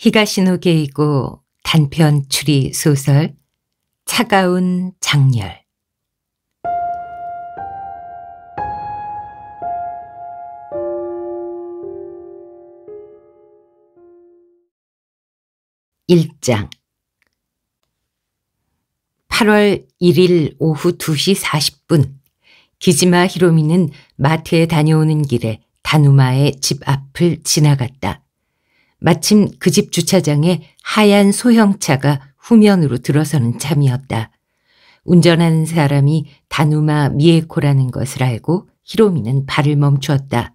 히가시노 게이고 단편 추리 소설 차가운 장렬 1장 8월 1일 오후 2시 40분 기지마 히로미는 마트에 다녀오는 길에 다누마의 집 앞을 지나갔다. 마침 그 집 주차장에 하얀 소형차가 후면으로 들어서는 참이었다. 운전하는 사람이 다누마 미에코라는 것을 알고 히로미는 발을 멈추었다.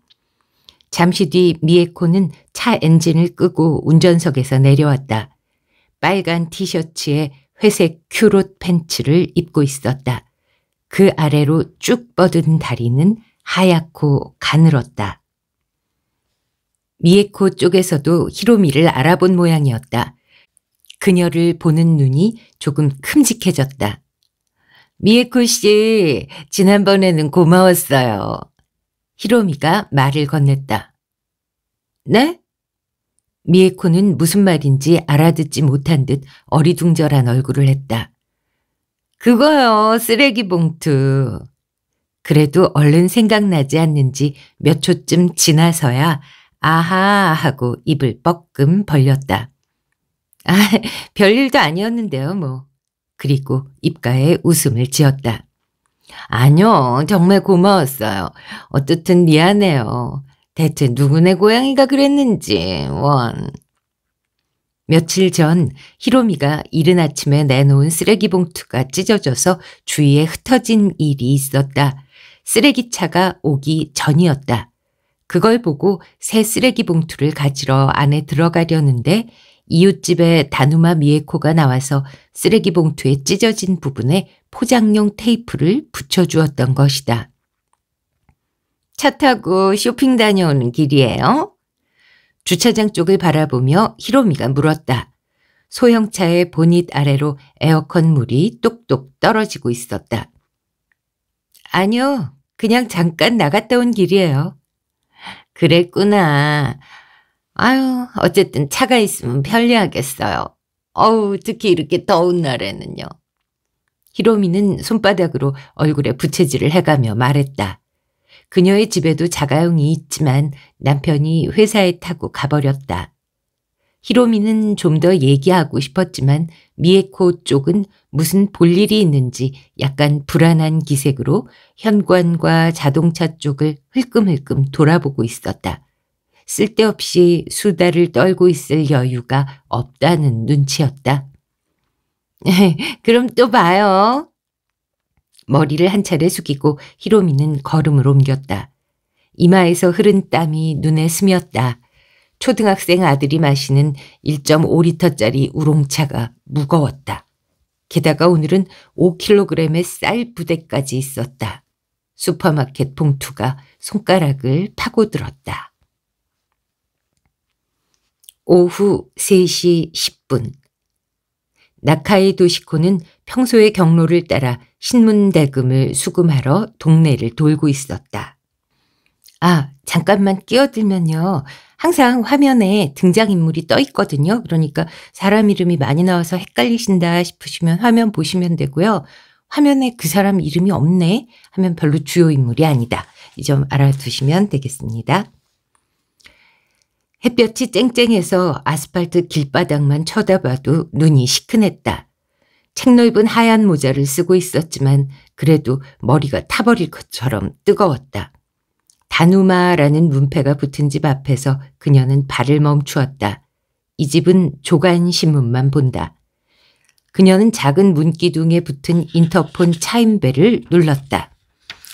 잠시 뒤 미에코는 차 엔진을 끄고 운전석에서 내려왔다. 빨간 티셔츠에 회색 큐롯 팬츠를 입고 있었다. 그 아래로 쭉 뻗은 다리는 하얗고 가늘었다. 미에코 쪽에서도 히로미를 알아본 모양이었다. 그녀를 보는 눈이 조금 큼직해졌다. 미에코 씨, 지난번에는 고마웠어요. 히로미가 말을 건넸다. 네? 미에코는 무슨 말인지 알아듣지 못한 듯 어리둥절한 얼굴을 했다. 그거요, 쓰레기 봉투. 그래도 얼른 생각나지 않는지 몇 초쯤 지나서야 아하 하고 입을 뻐끔 벌렸다. 아, 별일도 아니었는데요, 뭐. 그리고 입가에 웃음을 지었다. 아니요, 정말 고마웠어요. 어떻든 미안해요. 대체 누구네 고양이가 그랬는지, 원. 며칠 전 히로미가 이른 아침에 내놓은 쓰레기 봉투가 찢어져서 주위에 흩어진 일이 있었다. 쓰레기차가 오기 전이었다. 그걸 보고 새 쓰레기 봉투를 가지러 안에 들어가려는데 이웃집의 다누마 미에코가 나와서 쓰레기 봉투에 찢어진 부분에 포장용 테이프를 붙여주었던 것이다. 차 타고 쇼핑 다녀오는 길이에요? 주차장 쪽을 바라보며 히로미가 물었다. 소형차의 보닛 아래로 에어컨 물이 똑똑 떨어지고 있었다. 아니요, 그냥 잠깐 나갔다 온 길이에요. 그랬구나. 아유, 어쨌든 차가 있으면 편리하겠어요. 어우, 특히 이렇게 더운 날에는요. 히로미는 손바닥으로 얼굴에 부채질을 해가며 말했다. 그녀의 집에도 자가용이 있지만 남편이 회사에 타고 가버렸다. 히로미는 좀 더 얘기하고 싶었지만 미에코 쪽은 무슨 볼일이 있는지 약간 불안한 기색으로 현관과 자동차 쪽을 흘끔흘끔 돌아보고 있었다. 쓸데없이 수다를 떨고 있을 여유가 없다는 눈치였다. 그럼 또 봐요. 머리를 한 차례 숙이고 히로미는 걸음을 옮겼다. 이마에서 흐른 땀이 눈에 스몄다. 초등학생 아들이 마시는 1.5리터짜리 우롱차가 무거웠다. 게다가 오늘은 5kg의 쌀 부대까지 있었다. 슈퍼마켓 봉투가 손가락을 파고들었다. 오후 3시 10분 나카이 도시코는 평소의 경로를 따라 신문대금을 수금하러 동네를 돌고 있었다. 아, 잠깐만 끼어들면요. 항상 화면에 등장인물이 떠 있거든요. 그러니까 사람 이름이 많이 나와서 헷갈리신다 싶으시면 화면 보시면 되고요. 화면에 그 사람 이름이 없네 하면 별로 주요 인물이 아니다. 이 점 알아두시면 되겠습니다. 햇볕이 쨍쨍해서 아스팔트 길바닥만 쳐다봐도 눈이 시큰했다. 책 넓은 하얀 모자를 쓰고 있었지만 그래도 머리가 타버릴 것처럼 뜨거웠다. 다누마라는 문패가 붙은 집 앞에서 그녀는 발을 멈추었다. 이 집은 조간신문만 본다. 그녀는 작은 문기둥에 붙은 인터폰 차임벨을 눌렀다.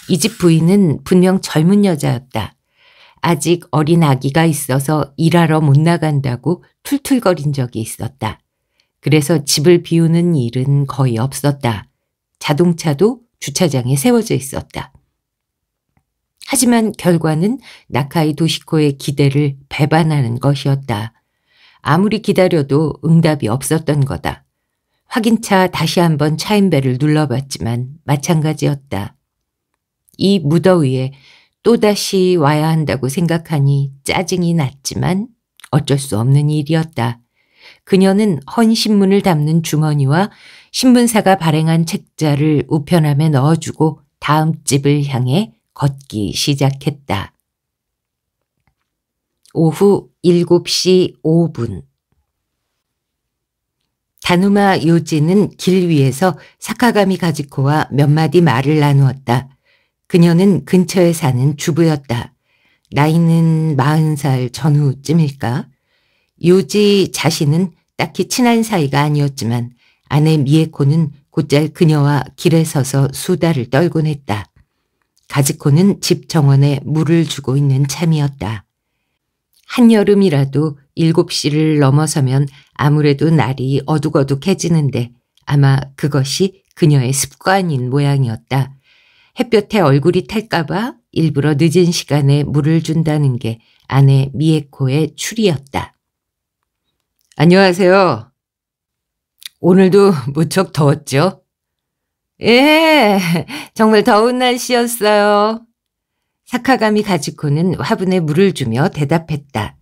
이 집 부인은 분명 젊은 여자였다. 아직 어린 아기가 있어서 일하러 못 나간다고 툴툴거린 적이 있었다. 그래서 집을 비우는 일은 거의 없었다. 자동차도 주차장에 세워져 있었다. 하지만 결과는 나카이 도시코의 기대를 배반하는 것이었다. 아무리 기다려도 응답이 없었던 거다. 확인차 다시 한번 차인벨을 눌러봤지만 마찬가지였다. 이 무더위에 또다시 와야 한다고 생각하니 짜증이 났지만 어쩔 수 없는 일이었다. 그녀는 헌 신문을 담는 주머니와 신문사가 발행한 책자를 우편함에 넣어주고 다음 집을 향해 걷기 시작했다. 오후 7시 5분 다누마 요지는 길 위에서 사카가미 가지코와 몇 마디 말을 나누었다. 그녀는 근처에 사는 주부였다. 나이는 40살 전후쯤일까? 요지 자신은 딱히 친한 사이가 아니었지만 아내 미에코는 곧잘 그녀와 길에 서서 수다를 떨곤 했다. 가지코는 집 정원에 물을 주고 있는 참이었다. 한여름이라도 7시를 넘어서면 아무래도 날이 어둑어둑해지는데 아마 그것이 그녀의 습관인 모양이었다. 햇볕에 얼굴이 탈까봐 일부러 늦은 시간에 물을 준다는 게 아내 미에코의 추리였다. 안녕하세요. 오늘도 무척 더웠죠? 예, 정말 더운 날씨였어요. 사카가미 가지코는 화분에 물을 주며 대답했다.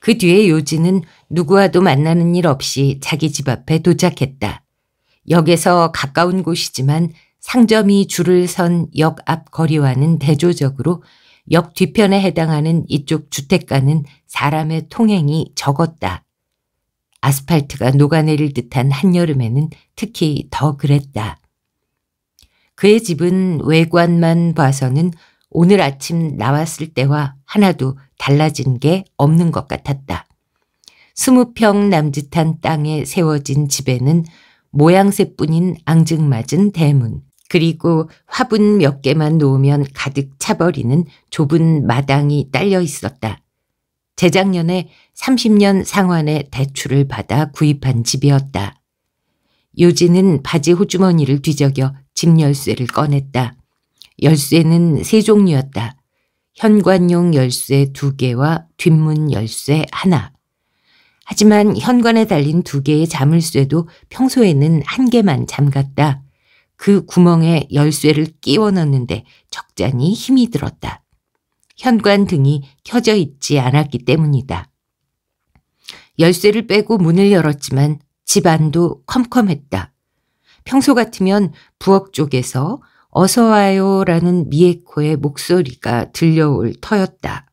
그 뒤에 요지는 누구와도 만나는 일 없이 자기 집 앞에 도착했다. 역에서 가까운 곳이지만 상점이 줄을 선 역 앞 거리와는 대조적으로 역 뒤편에 해당하는 이쪽 주택가는 사람의 통행이 적었다. 아스팔트가 녹아내릴 듯한 한여름에는 특히 더 그랬다. 그의 집은 외관만 봐서는 오늘 아침 나왔을 때와 하나도 달라진 게 없는 것 같았다. 스무 평 남짓한 땅에 세워진 집에는 모양새뿐인 앙증맞은 대문 그리고 화분 몇 개만 놓으면 가득 차버리는 좁은 마당이 딸려 있었다. 재작년에 30년 상환의 대출을 받아 구입한 집이었다. 요지는 바지 호주머니를 뒤적여 집 열쇠를 꺼냈다. 열쇠는 세 종류였다. 현관용 열쇠 두개와 뒷문 열쇠 하나. 하지만 현관에 달린 두 개의 자물쇠도 평소에는 한 개만 잠갔다. 그 구멍에 열쇠를 끼워 넣는데 적잖이 힘이 들었다. 현관 등이 켜져 있지 않았기 때문이다. 열쇠를 빼고 문을 열었지만 집 안도 컴컴했다. 평소 같으면 부엌 쪽에서 어서 와요라는 미에코의 목소리가 들려올 터였다.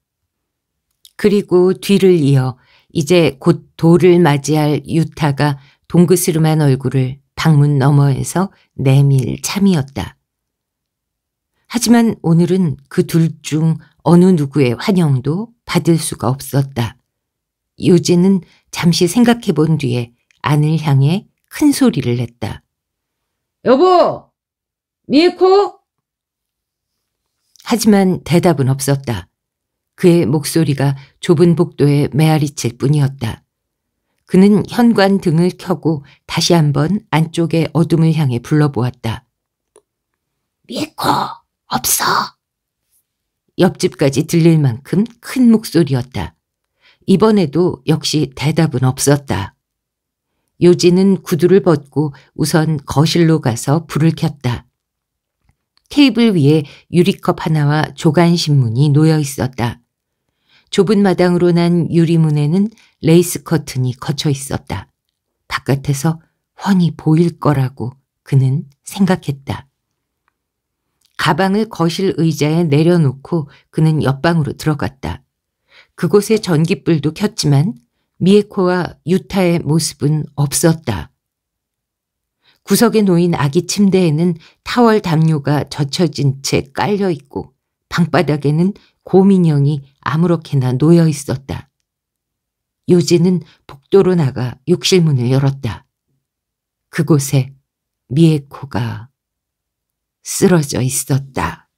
그리고 뒤를 이어 이제 곧 돌을 맞이할 유타가 동그스름한 얼굴을 방문 너머에서 내밀 참이었다. 하지만 오늘은 그 둘 중 어느 누구의 환영도 받을 수가 없었다. 유진은 잠시 생각해 본 뒤에 안을 향해 큰 소리를 냈다. 여보, 미에코? 하지만 대답은 없었다. 그의 목소리가 좁은 복도에 메아리칠 뿐이었다. 그는 현관 등을 켜고 다시 한번 안쪽의 어둠을 향해 불러보았다. 미에코, 없어. 옆집까지 들릴 만큼 큰 목소리였다. 이번에도 역시 대답은 없었다. 요지는 구두를 벗고 우선 거실로 가서 불을 켰다. 테이블 위에 유리컵 하나와 조간신문이 놓여 있었다. 좁은 마당으로 난 유리문에는 레이스 커튼이 걷혀 있었다. 바깥에서 훤히 보일 거라고 그는 생각했다. 가방을 거실 의자에 내려놓고 그는 옆방으로 들어갔다. 그곳에 전기불도 켰지만 미에코와 유타의 모습은 없었다. 구석에 놓인 아기 침대에는 타월 담요가 젖혀진 채 깔려 있고 방바닥에는 곰인형이 아무렇게나 놓여 있었다. 요지는 복도로 나가 욕실 문을 열었다. 그곳에 미에코가 쓰러져 있었다.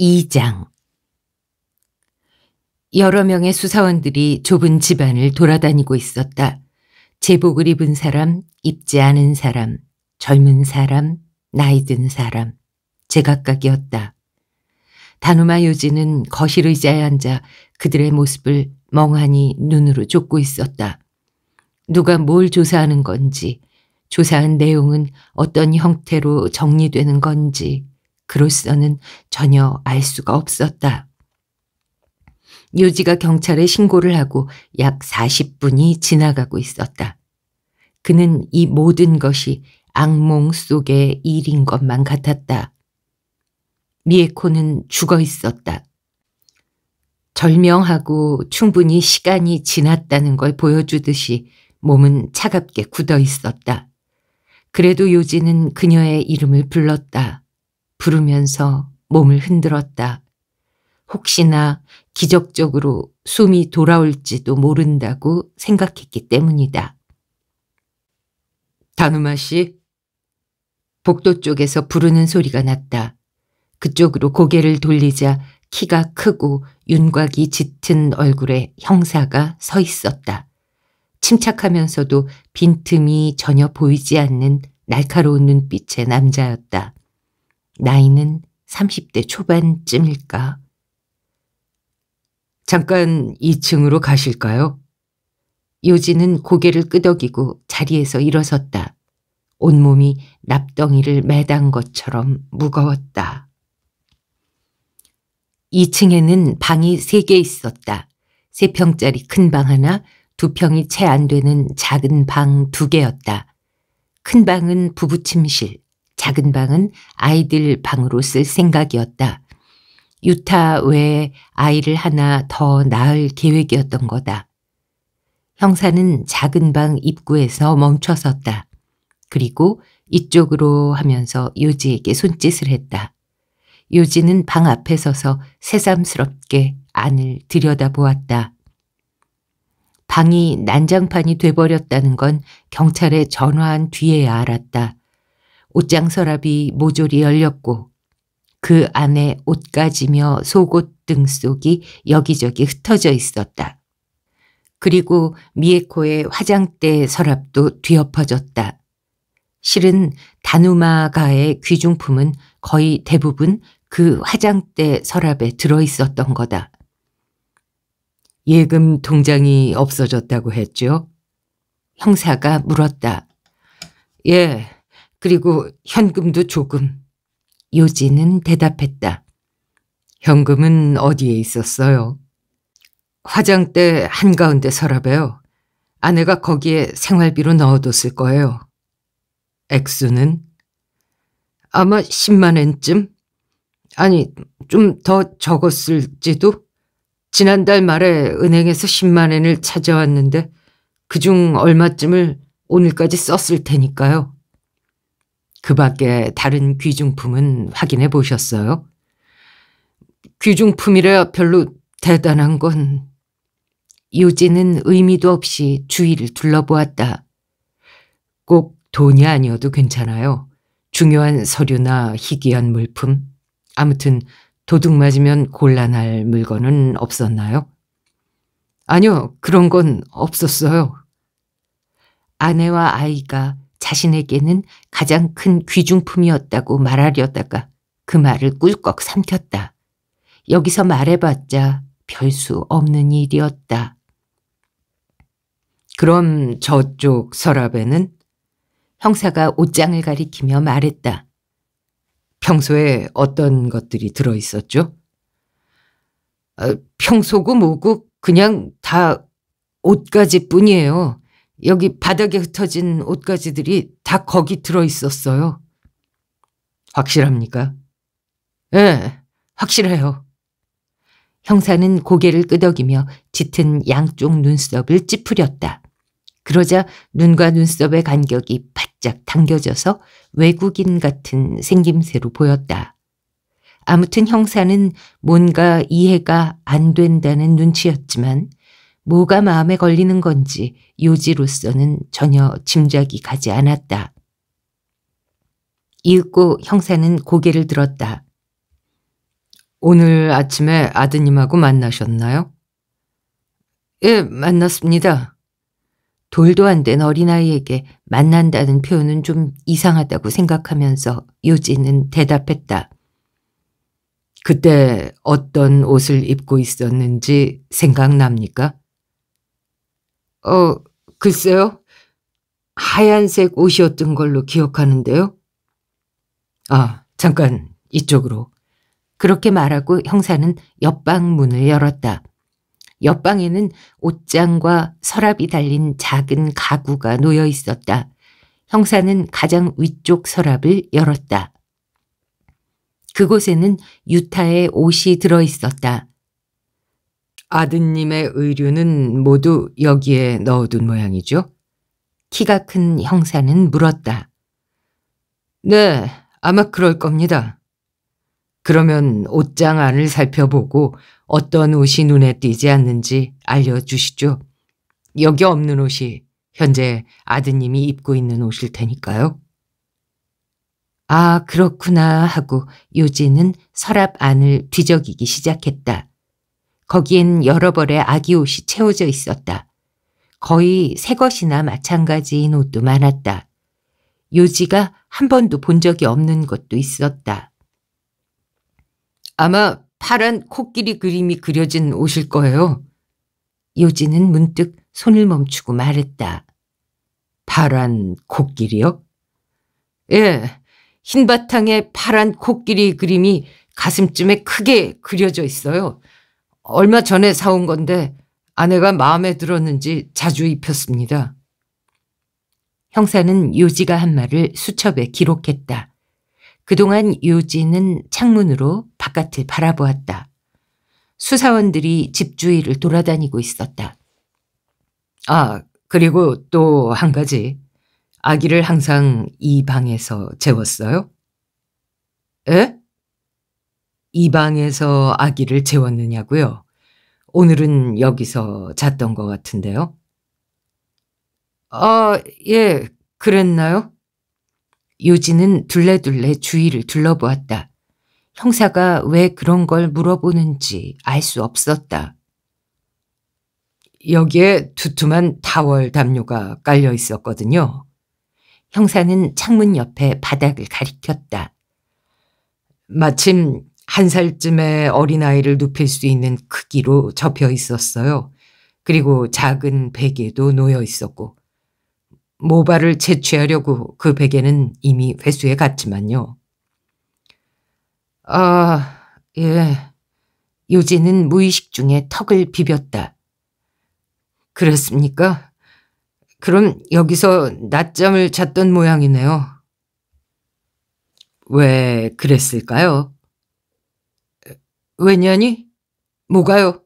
2장 여러 명의 수사원들이 좁은 집안을 돌아다니고 있었다. 제복을 입은 사람, 입지 않은 사람, 젊은 사람, 나이 든 사람, 제각각이었다. 다누마 요지는 거실 의자에 앉아 그들의 모습을 멍하니 눈으로 쫓고 있었다. 누가 뭘 조사하는 건지, 조사한 내용은 어떤 형태로 정리되는 건지, 그로서는 전혀 알 수가 없었다. 요지가 경찰에 신고를 하고 약 40분이 지나가고 있었다. 그는 이 모든 것이 악몽 속의 일인 것만 같았다. 미에코는 죽어 있었다. 절명하고 충분히 시간이 지났다는 걸 보여주듯이 몸은 차갑게 굳어 있었다. 그래도 요지는 그녀의 이름을 불렀다. 부르면서 몸을 흔들었다. 혹시나 기적적으로 숨이 돌아올지도 모른다고 생각했기 때문이다. 다누마 씨, 복도 쪽에서 부르는 소리가 났다. 그쪽으로 고개를 돌리자 키가 크고 윤곽이 짙은 얼굴에 형사가 서 있었다. 침착하면서도 빈틈이 전혀 보이지 않는 날카로운 눈빛의 남자였다. 나이는 30대 초반쯤일까. 잠깐 2층으로 가실까요? 요지는 고개를 끄덕이고 자리에서 일어섰다. 온몸이 납덩이를 매단 것처럼 무거웠다. 2층에는 방이 3개 있었다. 3평짜리 큰 방 하나, 2평이 채 안 되는 작은 방 2개였다. 큰 방은 부부침실, 작은 방은 아이들 방으로 쓸 생각이었다. 유타 외에 아이를 하나 더 낳을 계획이었던 거다. 형사는 작은 방 입구에서 멈춰섰다. 그리고 이쪽으로 하면서 요지에게 손짓을 했다. 요지는 방 앞에 서서 새삼스럽게 안을 들여다보았다. 방이 난장판이 돼버렸다는 건 경찰에 전화한 뒤에야 알았다. 옷장 서랍이 모조리 열렸고 그 안에 옷가지며 속옷 등 속이 여기저기 흩어져 있었다. 그리고 미에코의 화장대 서랍도 뒤엎어졌다. 실은 다누마가의 귀중품은 거의 대부분 그 화장대 서랍에 들어 있었던 거다. 예금 통장이 없어졌다고 했죠? 형사가 물었다. 예, 그리고 현금도 조금. 요지는 대답했다. 현금은 어디에 있었어요? 화장대 한가운데 서랍에요. 아내가 거기에 생활비로 넣어뒀을 거예요. 액수는? 아마 10만 엔쯤? 아니, 좀 더 적었을지도? 지난달 말에 은행에서 10만 엔을 찾아왔는데 그중 얼마쯤을 오늘까지 썼을 테니까요. 그 밖에 다른 귀중품은 확인해 보셨어요? 귀중품이라 별로 대단한 건 유진은 의미도 없이 주위를 둘러보았다. 꼭 돈이 아니어도 괜찮아요. 중요한 서류나 희귀한 물품. 아무튼 도둑 맞으면 곤란할 물건은 없었나요? 아니요, 그런 건 없었어요. 아내와 아이가 자신에게는 가장 큰 귀중품이었다고 말하려다가 그 말을 꿀꺽 삼켰다. 여기서 말해봤자 별 수 없는 일이었다. 그럼 저쪽 서랍에는? 형사가 옷장을 가리키며 말했다. 평소에 어떤 것들이 들어있었죠? 어, 평소고 뭐고 그냥 다 옷가지 뿐이에요. 여기 바닥에 흩어진 옷가지들이 다 거기 들어 있었어요. 확실합니까? 예, 네, 확실해요. 형사는 고개를 끄덕이며 짙은 양쪽 눈썹을 찌푸렸다. 그러자 눈과 눈썹의 간격이 바짝 당겨져서 외국인 같은 생김새로 보였다. 아무튼 형사는 뭔가 이해가 안 된다는 눈치였지만 뭐가 마음에 걸리는 건지 요지로서는 전혀 짐작이 가지 않았다. 이윽고 형사는 고개를 들었다. 오늘 아침에 아드님하고 만나셨나요? 예, 만났습니다. 돌도 안 된 어린아이에게 만난다는 표현은 좀 이상하다고 생각하면서 요지는 대답했다. 그때 어떤 옷을 입고 있었는지 생각납니까? 어, 글쎄요. 하얀색 옷이었던 걸로 기억하는데요. 아, 잠깐 이쪽으로. 그렇게 말하고 형사는 옆방 문을 열었다. 옆방에는 옷장과 서랍이 달린 작은 가구가 놓여 있었다. 형사는 가장 위쪽 서랍을 열었다. 그곳에는 유타의 옷이 들어 있었다. 아드님의 의류는 모두 여기에 넣어둔 모양이죠. 키가 큰 형사는 물었다. 네, 아마 그럴 겁니다. 그러면 옷장 안을 살펴보고 어떤 옷이 눈에 띄지 않는지 알려주시죠. 여기 없는 옷이 현재 아드님이 입고 있는 옷일 테니까요. 아, 그렇구나 하고 요지는 서랍 안을 뒤적이기 시작했다. 거기엔 여러 벌의 아기 옷이 채워져 있었다. 거의 새 것이나 마찬가지인 옷도 많았다. 요지가 한 번도 본 적이 없는 것도 있었다. 아마 파란 코끼리 그림이 그려진 옷일 거예요. 요지는 문득 손을 멈추고 말했다. 파란 코끼리요? 예, 흰 바탕에 파란 코끼리 그림이 가슴쯤에 크게 그려져 있어요. 얼마 전에 사온 건데 아내가 마음에 들었는지 자주 입혔습니다. 형사는 요지가 한 말을 수첩에 기록했다. 그동안 요지는 창문으로 바깥을 바라보았다. 수사원들이 집주위를 돌아다니고 있었다. 아, 그리고 또 한 가지. 아기를 항상 이 방에서 재웠어요? 에? 이 방에서 아기를 재웠느냐고요? 오늘은 여기서 잤던 것 같은데요. 아, 예, 그랬나요? 요지는 둘레둘레 주위를 둘러보았다. 형사가 왜 그런 걸 물어보는지 알 수 없었다. 여기에 두툼한 타월 담요가 깔려 있었거든요. 형사는 창문 옆에 바닥을 가리켰다. 마침 한 살쯤의 어린아이를 눕힐 수 있는 크기로 접혀 있었어요. 그리고 작은 베개도 놓여 있었고 모발을 채취하려고 그 베개는 이미 회수해 갔지만요. 아, 예. 요지는 무의식 중에 턱을 비볐다. 그렇습니까? 그럼 여기서 낮잠을 잤던 모양이네요. 왜 그랬을까요? 왜냐니? 뭐가요?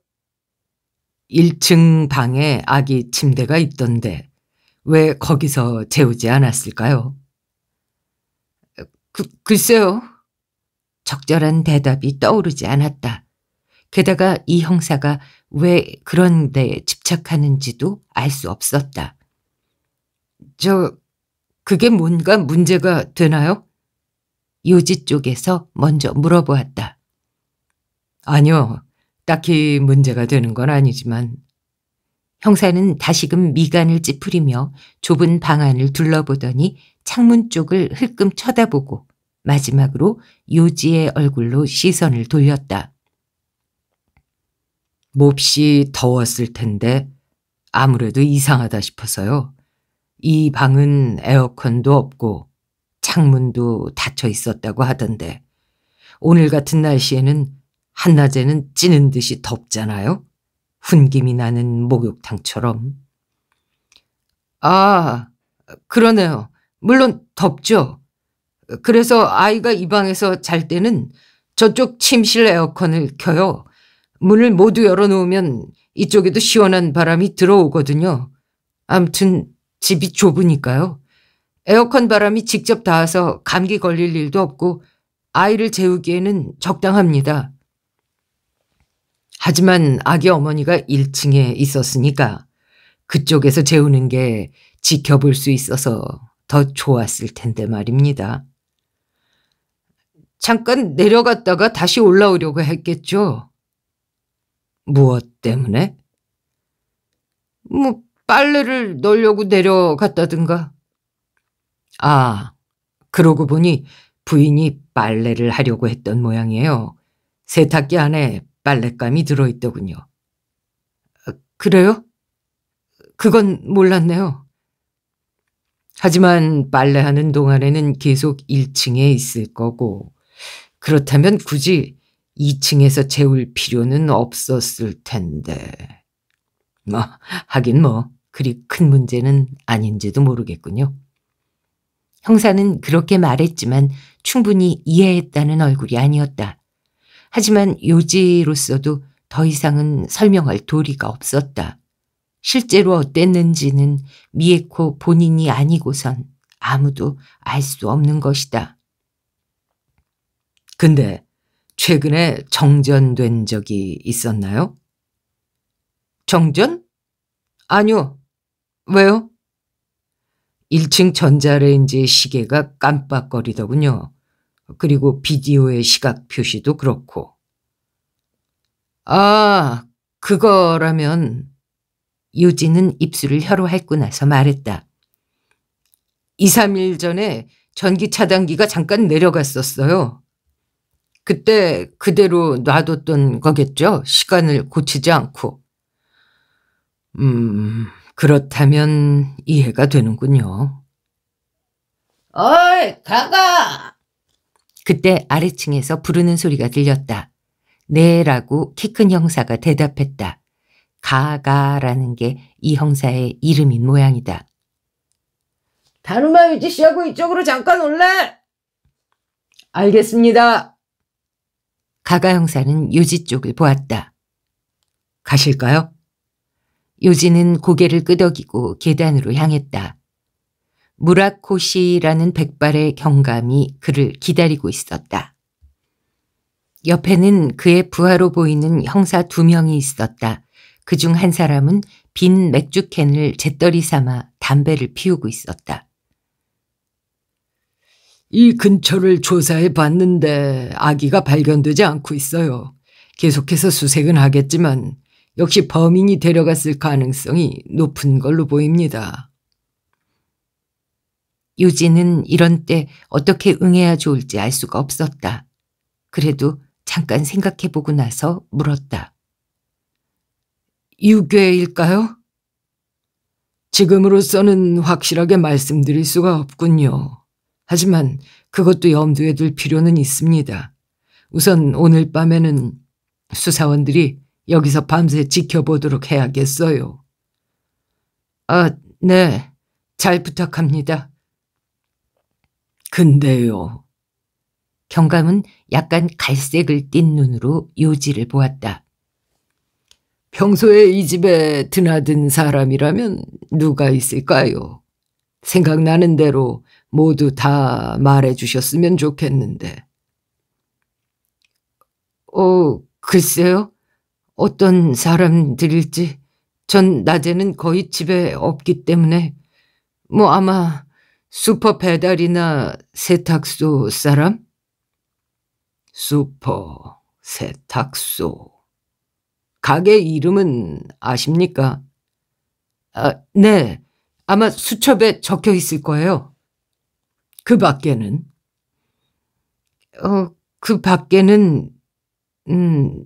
1층 어. 방에 아기 침대가 있던데 왜 거기서 재우지 않았을까요? 그, 글쎄요. 적절한 대답이 떠오르지 않았다. 게다가 이 형사가 왜 그런 데에 집착하는지도 알 수 없었다. 저, 그게 뭔가 문제가 되나요? 요지 쪽에서 먼저 물어보았다. 아니요. 딱히 문제가 되는 건 아니지만. 형사는 다시금 미간을 찌푸리며 좁은 방 안을 둘러보더니 창문 쪽을 흘끔 쳐다보고 마지막으로 요지의 얼굴로 시선을 돌렸다. 몹시 더웠을 텐데 아무래도 이상하다 싶어서요. 이 방은 에어컨도 없고 창문도 닫혀 있었다고 하던데 오늘 같은 날씨에는 한낮에는 찌는 듯이 덥잖아요. 훈김이 나는 목욕탕처럼. 아, 그러네요. 물론 덥죠. 그래서 아이가 이 방에서 잘 때는 저쪽 침실 에어컨을 켜요. 문을 모두 열어놓으면 이쪽에도 시원한 바람이 들어오거든요. 암튼 집이 좁으니까요. 에어컨 바람이 직접 닿아서 감기 걸릴 일도 없고 아이를 재우기에는 적당합니다. 하지만 아기 어머니가 1층에 있었으니까 그쪽에서 재우는 게 지켜볼 수 있어서 더 좋았을 텐데 말입니다. 잠깐 내려갔다가 다시 올라오려고 했겠죠. 무엇 때문에? 뭐 빨래를 널려고 내려갔다든가. 아, 그러고 보니 부인이 빨래를 하려고 했던 모양이에요. 세탁기 안에 빨랫감이 들어있더군요. 어, 그래요? 그건 몰랐네요. 하지만 빨래하는 동안에는 계속 1층에 있을 거고 그렇다면 굳이 2층에서 재울 필요는 없었을 텐데. 뭐 하긴 뭐 그리 큰 문제는 아닌지도 모르겠군요. 형사는 그렇게 말했지만 충분히 이해했다는 얼굴이 아니었다. 하지만 요지로서도 더 이상은 설명할 도리가 없었다. 실제로 어땠는지는 미에코 본인이 아니고선 아무도 알 수 없는 것이다. 근데 최근에 정전된 적이 있었나요? 정전? 아니요. 왜요? 1층 전자레인지 시계가 깜빡거리더군요. 그리고 비디오의 시각 표시도 그렇고. 아, 그거라면 유진은 입술을 혀로 핥고 나서 말했다. 2, 3일 전에 전기 차단기가 잠깐 내려갔었어요. 그때 그대로 놔뒀던 거겠죠? 시간을 고치지 않고. 음, 그렇다면 이해가 되는군요. 어이, 가가! 그때 아래층에서 부르는 소리가 들렸다. 네 라고 키 큰 형사가 대답했다. 가가라는 게 이 형사의 이름인 모양이다. 다누마 유지 씨하고 이쪽으로 잠깐 올래? 알겠습니다. 가가 형사는 유지 쪽을 보았다. 가실까요? 요지는 고개를 끄덕이고 계단으로 향했다. 무라코시라는 백발의 경감이 그를 기다리고 있었다. 옆에는 그의 부하로 보이는 형사 두 명이 있었다. 그 중 한 사람은 빈 맥주캔을 재떨이 삼아 담배를 피우고 있었다. 이 근처를 조사해 봤는데 아기가 발견되지 않고 있어요. 계속해서 수색은 하겠지만 역시 범인이 데려갔을 가능성이 높은 걸로 보입니다. 유진은 이런 때 어떻게 응해야 좋을지 알 수가 없었다. 그래도 잠깐 생각해보고 나서 물었다. 유괴일까요? 지금으로서는 확실하게 말씀드릴 수가 없군요. 하지만 그것도 염두에 둘 필요는 있습니다. 우선 오늘 밤에는 수사원들이 여기서 밤새 지켜보도록 해야겠어요. 아, 네. 잘 부탁합니다. 근데요. 경감은 약간 갈색을 띤 눈으로 요지를 보았다. 평소에 이 집에 드나든 사람이라면 누가 있을까요? 생각나는 대로 모두 다 말해주셨으면 좋겠는데. 어, 글쎄요. 어떤 사람들일지. 전 낮에는 거의 집에 없기 때문에 뭐 아마 슈퍼 배달이나 세탁소 사람? 슈퍼 세탁소. 가게 이름은 아십니까? 아, 네. 아마 수첩에 적혀 있을 거예요. 그 밖에는? 어, 그 밖에는, 음,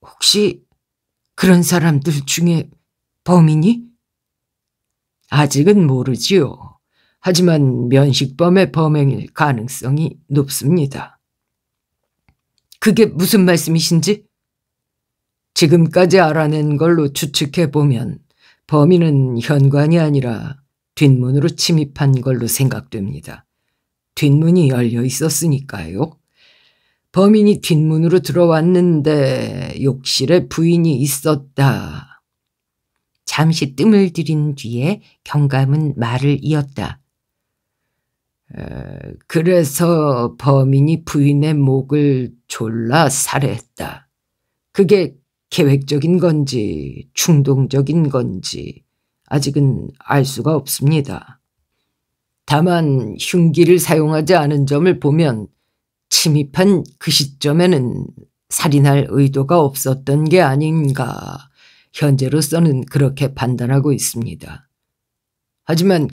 혹시 그런 사람들 중에 범인이? 아직은 모르지요. 하지만 면식범의 범행일 가능성이 높습니다. 그게 무슨 말씀이신지? 지금까지 알아낸 걸로 추측해보면 범인은 현관이 아니라 뒷문으로 침입한 걸로 생각됩니다. 뒷문이 열려 있었으니까요. 범인이 뒷문으로 들어왔는데 욕실에 부인이 있었다. 잠시 뜸을 들인 뒤에 경감은 말을 이었다. 그래서 범인이 부인의 목을 졸라 살해했다. 그게 계획적인 건지 충동적인 건지 아직은 알 수가 없습니다. 다만 흉기를 사용하지 않은 점을 보면 침입한 그 시점에는 살인할 의도가 없었던 게 아닌가 현재로서는 그렇게 판단하고 있습니다. 하지만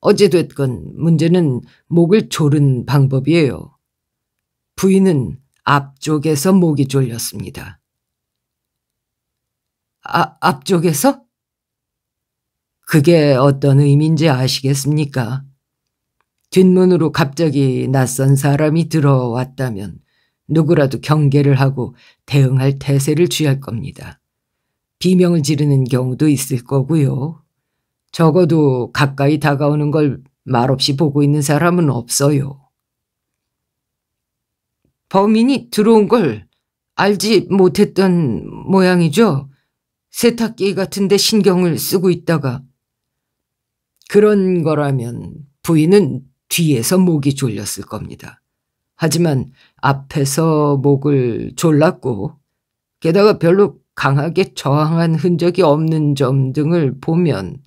어찌됐건 문제는 목을 조른 방법이에요. 부인은 앞쪽에서 목이 졸렸습니다. 아, 앞쪽에서? 그게 어떤 의미인지 아시겠습니까? 뒷문으로 갑자기 낯선 사람이 들어왔다면 누구라도 경계를 하고 대응할 태세를 취할 겁니다. 비명을 지르는 경우도 있을 거고요. 적어도 가까이 다가오는 걸 말없이 보고 있는 사람은 없어요. 범인이 들어온 걸 알지 못했던 모양이죠. 세탁기 같은데 신경을 쓰고 있다가. 그런 거라면 부인은 뒤에서 목이 졸렸을 겁니다. 하지만 앞에서 목을 졸랐고 게다가 별로 강하게 저항한 흔적이 없는 점 등을 보면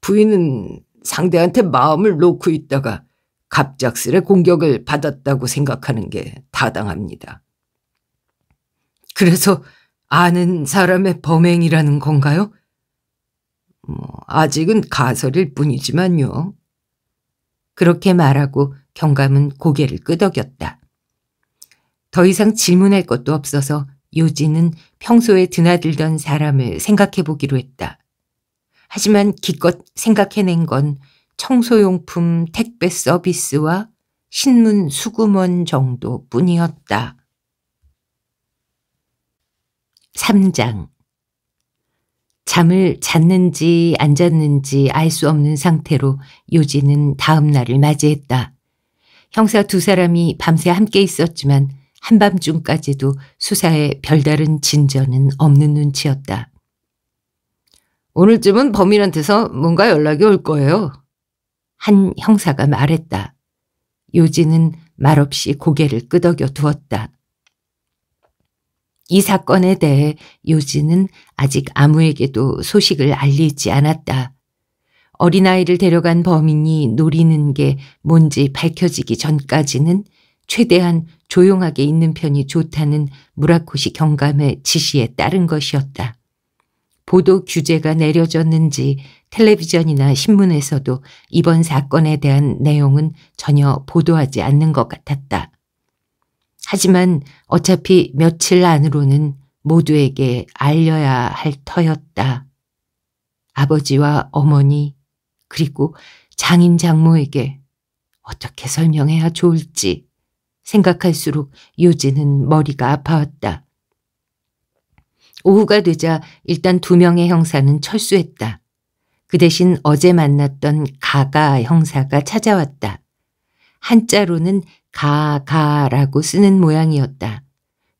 부인은 상대한테 마음을 놓고 있다가 갑작스레 공격을 받았다고 생각하는 게 타당합니다. 그래서 아는 사람의 범행이라는 건가요? 뭐 아직은 가설일 뿐이지만요. 그렇게 말하고 경감은 고개를 끄덕였다. 더 이상 질문할 것도 없어서 요지는 평소에 드나들던 사람을 생각해 보기로 했다. 하지만 기껏 생각해낸 건 청소용품 택배 서비스와 신문 수구먼 정도 뿐이었다. 3장 잠을 잤는지 안 잤는지 알 수 없는 상태로 요지는 다음 날을 맞이했다. 형사 두 사람이 밤새 함께 있었지만 한밤중까지도 수사에 별다른 진전은 없는 눈치였다. 오늘쯤은 범인한테서 뭔가 연락이 올 거예요. 한 형사가 말했다. 요지는 말없이 고개를 끄덕여 두었다. 이 사건에 대해 요지는 아직 아무에게도 소식을 알리지 않았다. 어린아이를 데려간 범인이 노리는 게 뭔지 밝혀지기 전까지는 최대한 조용하게 있는 편이 좋다는 무라코시 경감의 지시에 따른 것이었다. 보도 규제가 내려졌는지 텔레비전이나 신문에서도 이번 사건에 대한 내용은 전혀 보도하지 않는 것 같았다. 하지만 어차피 며칠 안으로는 모두에게 알려야 할 터였다. 아버지와 어머니 그리고 장인 장모에게 어떻게 설명해야 좋을지 생각할수록 요지는 머리가 아파왔다. 오후가 되자 일단 두 명의 형사는 철수했다. 그 대신 어제 만났던 가가 형사가 찾아왔다. 한자로는 가가라고 쓰는 모양이었다.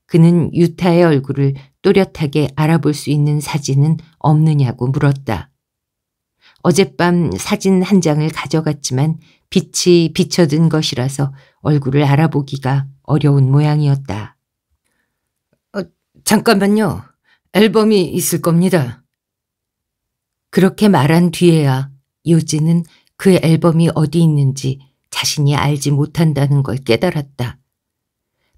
그는 유타의 얼굴을 또렷하게 알아볼 수 있는 사진은 없느냐고 물었다. 어젯밤 사진 한 장을 가져갔지만 빛이 비쳐든 것이라서 얼굴을 알아보기가 어려운 모양이었다. 어, 잠깐만요. 앨범이 있을 겁니다. 그렇게 말한 뒤에야 요지는 그 앨범이 어디 있는지 자신이 알지 못한다는 걸 깨달았다.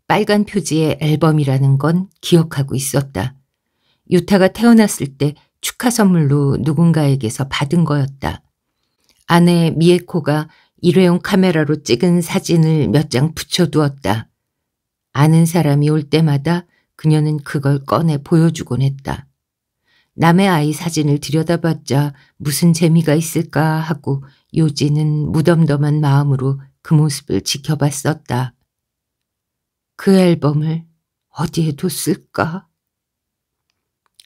빨간 표지의 앨범이라는 건 기억하고 있었다. 유타가 태어났을 때 축하 선물로 누군가에게서 받은 거였다. 아내 미에코가 일회용 카메라로 찍은 사진을 몇 장 붙여두었다. 아는 사람이 올 때마다 그녀는 그걸 꺼내 보여주곤 했다. 남의 아이 사진을 들여다봤자 무슨 재미가 있을까 하고 요지는 무덤덤한 마음으로 그 모습을 지켜봤었다. 그 앨범을 어디에 뒀을까?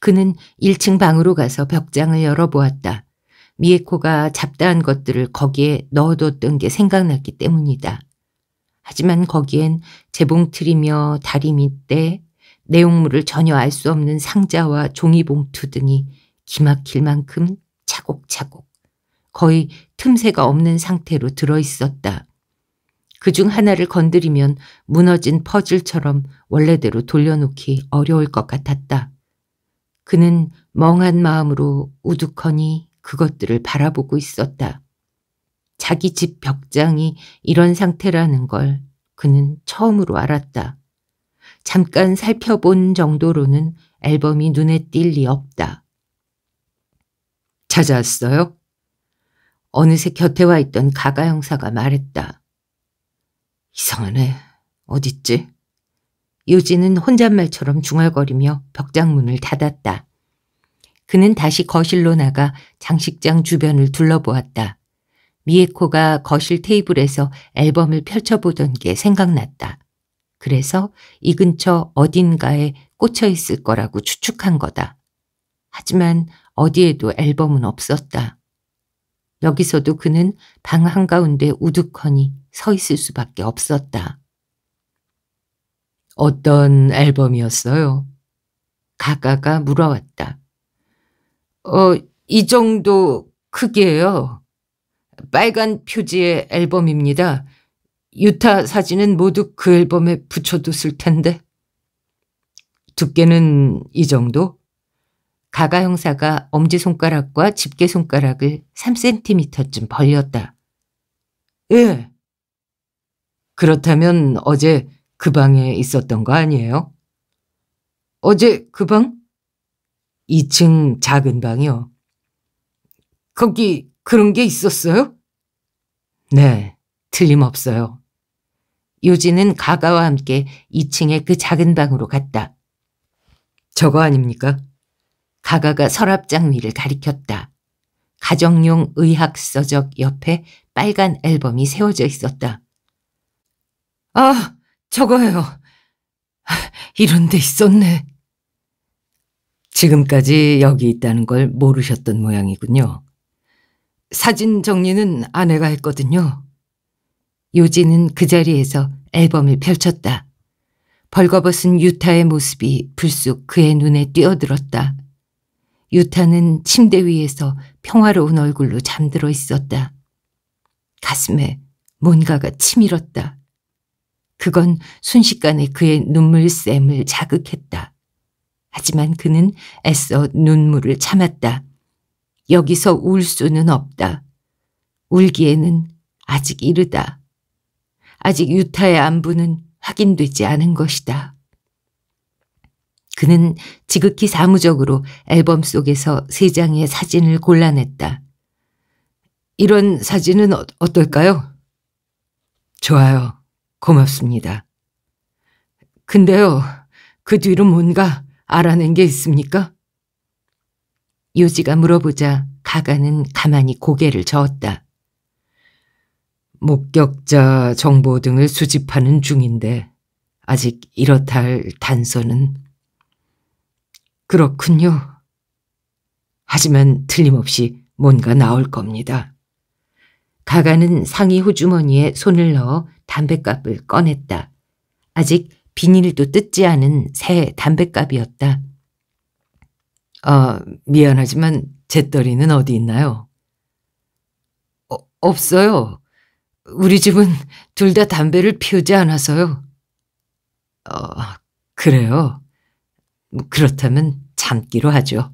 그는 1층 방으로 가서 벽장을 열어보았다. 미에코가 잡다한 것들을 거기에 넣어뒀던 게 생각났기 때문이다. 하지만 거기엔 재봉틀이며 다리 밑대, 내용물을 전혀 알 수 없는 상자와 종이봉투 등이 기막힐 만큼 차곡차곡 거의 틈새가 없는 상태로 들어있었다. 그 중 하나를 건드리면 무너진 퍼즐처럼 원래대로 돌려놓기 어려울 것 같았다. 그는 멍한 마음으로 우두커니 그것들을 바라보고 있었다. 자기 집 벽장이 이런 상태라는 걸 그는 처음으로 알았다. 잠깐 살펴본 정도로는 앨범이 눈에 띌 리 없다. 찾아왔어요? 어느새 곁에 와 있던 가가 형사가 말했다. 이상하네. 어딨지? 요지는 혼잣말처럼 중얼거리며 벽장문을 닫았다. 그는 다시 거실로 나가 장식장 주변을 둘러보았다. 미에코가 거실 테이블에서 앨범을 펼쳐보던 게 생각났다. 그래서 이 근처 어딘가에 꽂혀 있을 거라고 추측한 거다. 하지만 어디에도 앨범은 없었다. 여기서도 그는 방 한가운데 우두커니 서 있을 수밖에 없었다. 어떤 앨범이었어요? 가가가 물어왔다. 어, 이 정도 크기예요. 빨간 표지의 앨범입니다. 유타 사진은 모두 그 앨범에 붙여뒀을 텐데. 두께는 이 정도? 가가 형사가 엄지손가락과 집게손가락을 3cm쯤 벌렸다. 예. 그렇다면 어제 그 방에 있었던 거 아니에요? 어제 그 방? 2층 작은 방이요. 거기 그런 게 있었어요? 네, 틀림없어요. 요지는 가가와 함께 2층의 그 작은 방으로 갔다. 저거 아닙니까? 가가가 서랍장위를 가리켰다. 가정용 의학서적 옆에 빨간 앨범이 세워져 있었다. 아, 저거요. 예 이런 데 있었네. 지금까지 여기 있다는 걸 모르셨던 모양이군요. 사진 정리는 아내가 했거든요. 요지는 그 자리에서 앨범을 펼쳤다. 벌거벗은 유타의 모습이 불쑥 그의 눈에 뛰어들었다. 유타는 침대 위에서 평화로운 얼굴로 잠들어 있었다. 가슴에 뭔가가 치밀었다. 그건 순식간에 그의 눈물샘을 자극했다. 하지만 그는 애써 눈물을 참았다. 여기서 울 수는 없다. 울기에는 아직 이르다. 아직 유타의 안부는 확인되지 않은 것이다. 그는 지극히 사무적으로 앨범 속에서 세 장의 사진을 골라냈다. 이런 사진은 어, 어떨까요? 좋아요. 고맙습니다. 근데요, 그 뒤로 뭔가 알아낸 게 있습니까? 요지가 물어보자 가가는 가만히 고개를 저었다. 목격자 정보 등을 수집하는 중인데 아직 이렇다 할 단서는 그렇군요. 하지만 틀림없이 뭔가 나올 겁니다. 가가는 상의 호주머니에 손을 넣어 담뱃갑을 꺼냈다. 아직 비닐도 뜯지 않은 새 담뱃갑이었다. 아, 미안하지만 재떨이는 어디 있나요? 어, 없어요. 우리 집은 둘 다 담배를 피우지 않아서요. 어, 그래요. 그렇다면 참기로 하죠.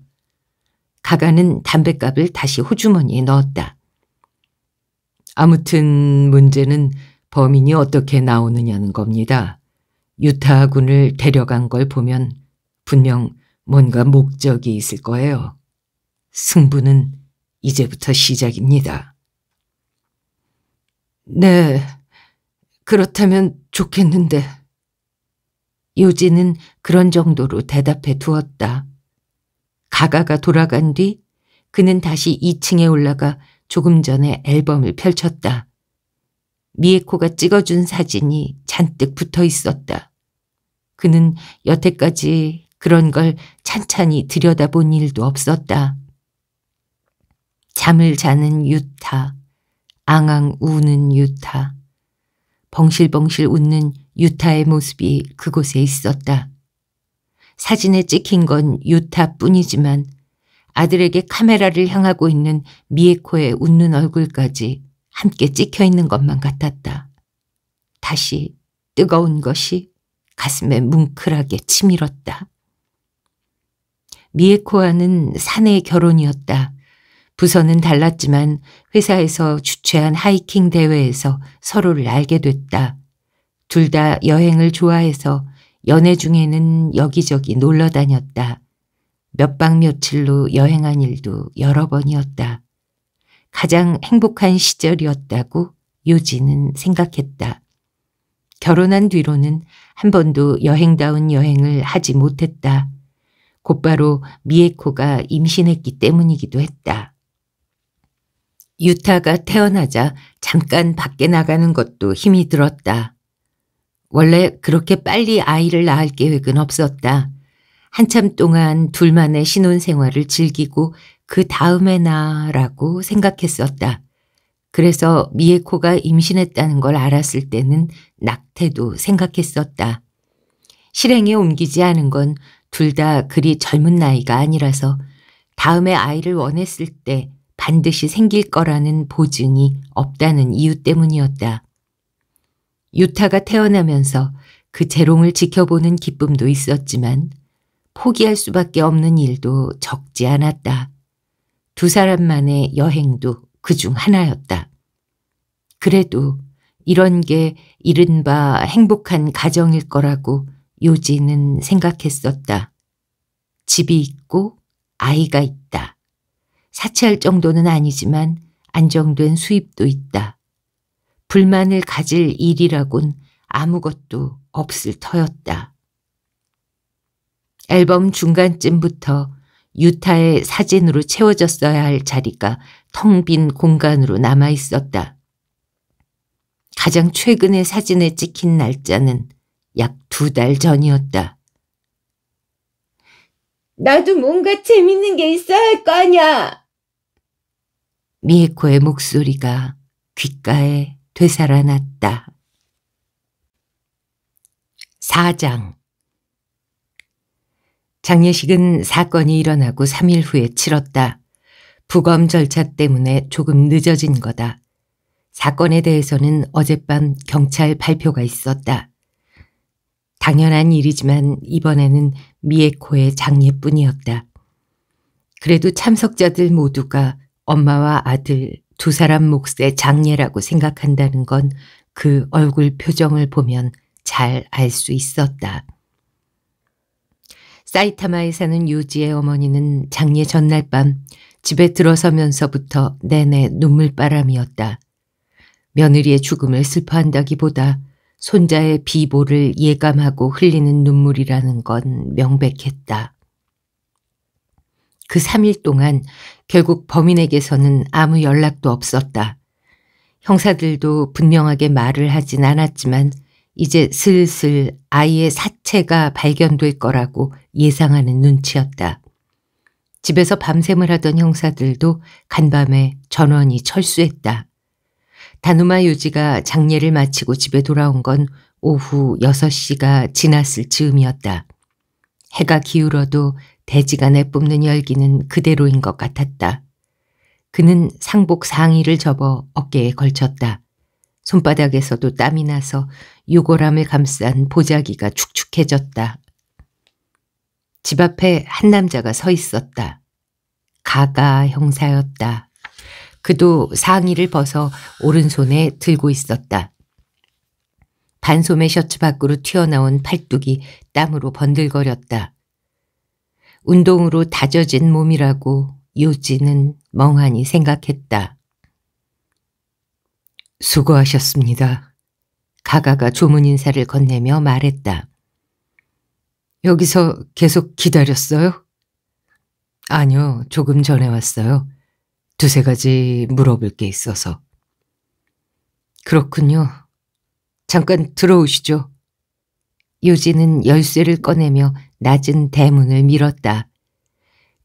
가가는 담뱃갑을 다시 호주머니에 넣었다. 아무튼 문제는 범인이 어떻게 나오느냐는 겁니다. 유타군을 데려간 걸 보면 분명 뭔가 목적이 있을 거예요. 승부는 이제부터 시작입니다. 네, 그렇다면 좋겠는데. 요지는 그런 정도로 대답해 두었다. 가가가 돌아간 뒤 그는 다시 2층에 올라가 조금 전에 앨범을 펼쳤다. 미에코가 찍어준 사진이 잔뜩 붙어 있었다. 그는 여태까지 그런 걸 찬찬히 들여다본 일도 없었다. 잠을 자는 유타. 앙앙 우는 유타, 벙실벙실 웃는 유타의 모습이 그곳에 있었다. 사진에 찍힌 건 유타뿐이지만 아들에게 카메라를 향하고 있는 미에코의 웃는 얼굴까지 함께 찍혀 있는 것만 같았다. 다시 뜨거운 것이 가슴에 뭉클하게 치밀었다. 미에코와는 사내 의 결혼이었다. 부서는 달랐지만 회사에서 주최한 하이킹 대회에서 서로를 알게 됐다. 둘 다 여행을 좋아해서 연애 중에는 여기저기 놀러 다녔다. 몇 박 며칠로 여행한 일도 여러 번이었다. 가장 행복한 시절이었다고 요지는 생각했다. 결혼한 뒤로는 한 번도 여행다운 여행을 하지 못했다. 곧바로 미에코가 임신했기 때문이기도 했다. 유타가 태어나자 잠깐 밖에 나가는 것도 힘이 들었다. 원래 그렇게 빨리 아이를 낳을 계획은 없었다. 한참 동안 둘만의 신혼 생활을 즐기고 그 다음에 나라고 생각했었다. 그래서 미에코가 임신했다는 걸 알았을 때는 낙태도 생각했었다. 실행에 옮기지 않은 건 둘 다 그리 젊은 나이가 아니라서 다음에 아이를 원했을 때 반드시 생길 거라는 보증이 없다는 이유 때문이었다. 유타가 태어나면서 그 재롱을 지켜보는 기쁨도 있었지만 포기할 수밖에 없는 일도 적지 않았다. 두 사람만의 여행도 그 중 하나였다. 그래도 이런 게 이른바 행복한 가정일 거라고 요지는 생각했었다. 집이 있고 아이가 있고 사치할 정도는 아니지만 안정된 수입도 있다. 불만을 가질 일이라곤 아무것도 없을 터였다. 앨범 중간쯤부터 유타의 사진으로 채워졌어야 할 자리가 텅 빈 공간으로 남아 있었다. 가장 최근의 사진에 찍힌 날짜는 약 두 달 전이었다. 나도 뭔가 재밌는 게 있어야 할거아냐 미에코의 목소리가 귓가에 되살아났다. 4장 장례식은 사건이 일어나고 3일 후에 치렀다. 부검 절차 때문에 조금 늦어진 거다. 사건에 대해서는 어젯밤 경찰 발표가 있었다. 당연한 일이지만 이번에는 미에코의 장례뿐이었다. 그래도 참석자들 모두가 엄마와 아들 두 사람 몫의 장례라고 생각한다는 건 그 얼굴 표정을 보면 잘 알 수 있었다. 사이타마에 사는 요지의 어머니는 장례 전날 밤 집에 들어서면서부터 내내 눈물바람이었다. 며느리의 죽음을 슬퍼한다기보다 손자의 비보를 예감하고 흘리는 눈물이라는 건 명백했다. 그 3일 동안 결국 범인에게서는 아무 연락도 없었다. 형사들도 분명하게 말을 하진 않았지만 이제 슬슬 아이의 사체가 발견될 거라고 예상하는 눈치였다. 집에서 밤샘을 하던 형사들도 간밤에 전원이 철수했다. 다누마 유지가 장례를 마치고 집에 돌아온 건 오후 6시가 지났을 즈음이었다. 해가 기울어도 대지가 내뿜는 열기는 그대로인 것 같았다. 그는 상복 상의를 접어 어깨에 걸쳤다. 손바닥에서도 땀이 나서 유골함을 감싼 보자기가 축축해졌다. 집 앞에 한 남자가 서 있었다. 가가 형사였다. 그도 상의를 벗어 오른손에 들고 있었다. 반소매 셔츠 밖으로 튀어나온 팔뚝이 땀으로 번들거렸다. 운동으로 다져진 몸이라고 요지는 멍하니 생각했다. 수고하셨습니다. 가가가 조문 인사를 건네며 말했다. 여기서 계속 기다렸어요? 아니요, 조금 전에 왔어요. 두세 가지 물어볼 게 있어서. 그렇군요. 잠깐 들어오시죠. 요지는 열쇠를 꺼내며 낮은 대문을 밀었다.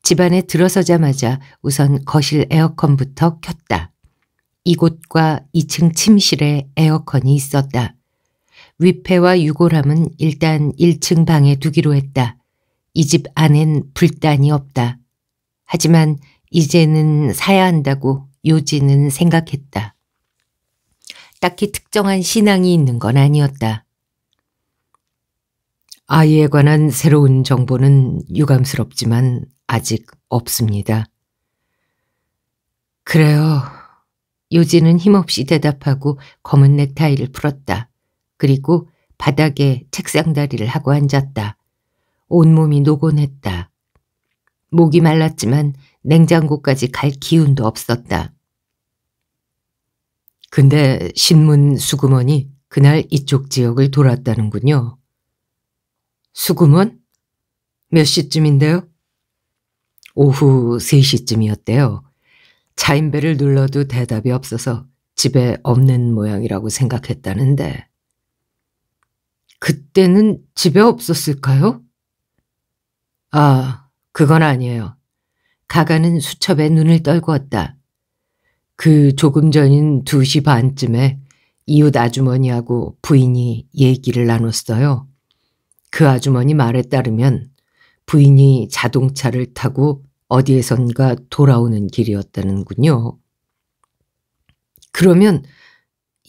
집 안에 들어서자마자 우선 거실 에어컨부터 켰다. 이곳과 2층 침실에 에어컨이 있었다. 위패와 유골함은 일단 1층 방에 두기로 했다. 이 집 안엔 불단이 없다. 하지만 이제는 사야 한다고 요지는 생각했다. 딱히 특정한 신앙이 있는 건 아니었다. 아이에 관한 새로운 정보는 유감스럽지만 아직 없습니다. 그래요. 요지는 힘없이 대답하고 검은 넥타이를 풀었다. 그리고 바닥에 책상다리를 하고 앉았다. 온몸이 노곤했다. 목이 말랐지만 냉장고까지 갈 기운도 없었다. 근데 신문 수구먼이 그날 이쪽 지역을 돌았다는군요. 수금은 몇 시쯤인데요? 오후 3시쯤이었대요. 자인배를 눌러도 대답이 없어서 집에 없는 모양이라고 생각했다는데. 그때는 집에 없었을까요? 아, 그건 아니에요. 가가는 수첩에 눈을 떨구었다. 그 조금 전인 2시 반쯤에 이웃 아주머니하고 부인이 얘기를 나눴어요. 그 아주머니 말에 따르면 부인이 자동차를 타고 어디에선가 돌아오는 길이었다는군요. 그러면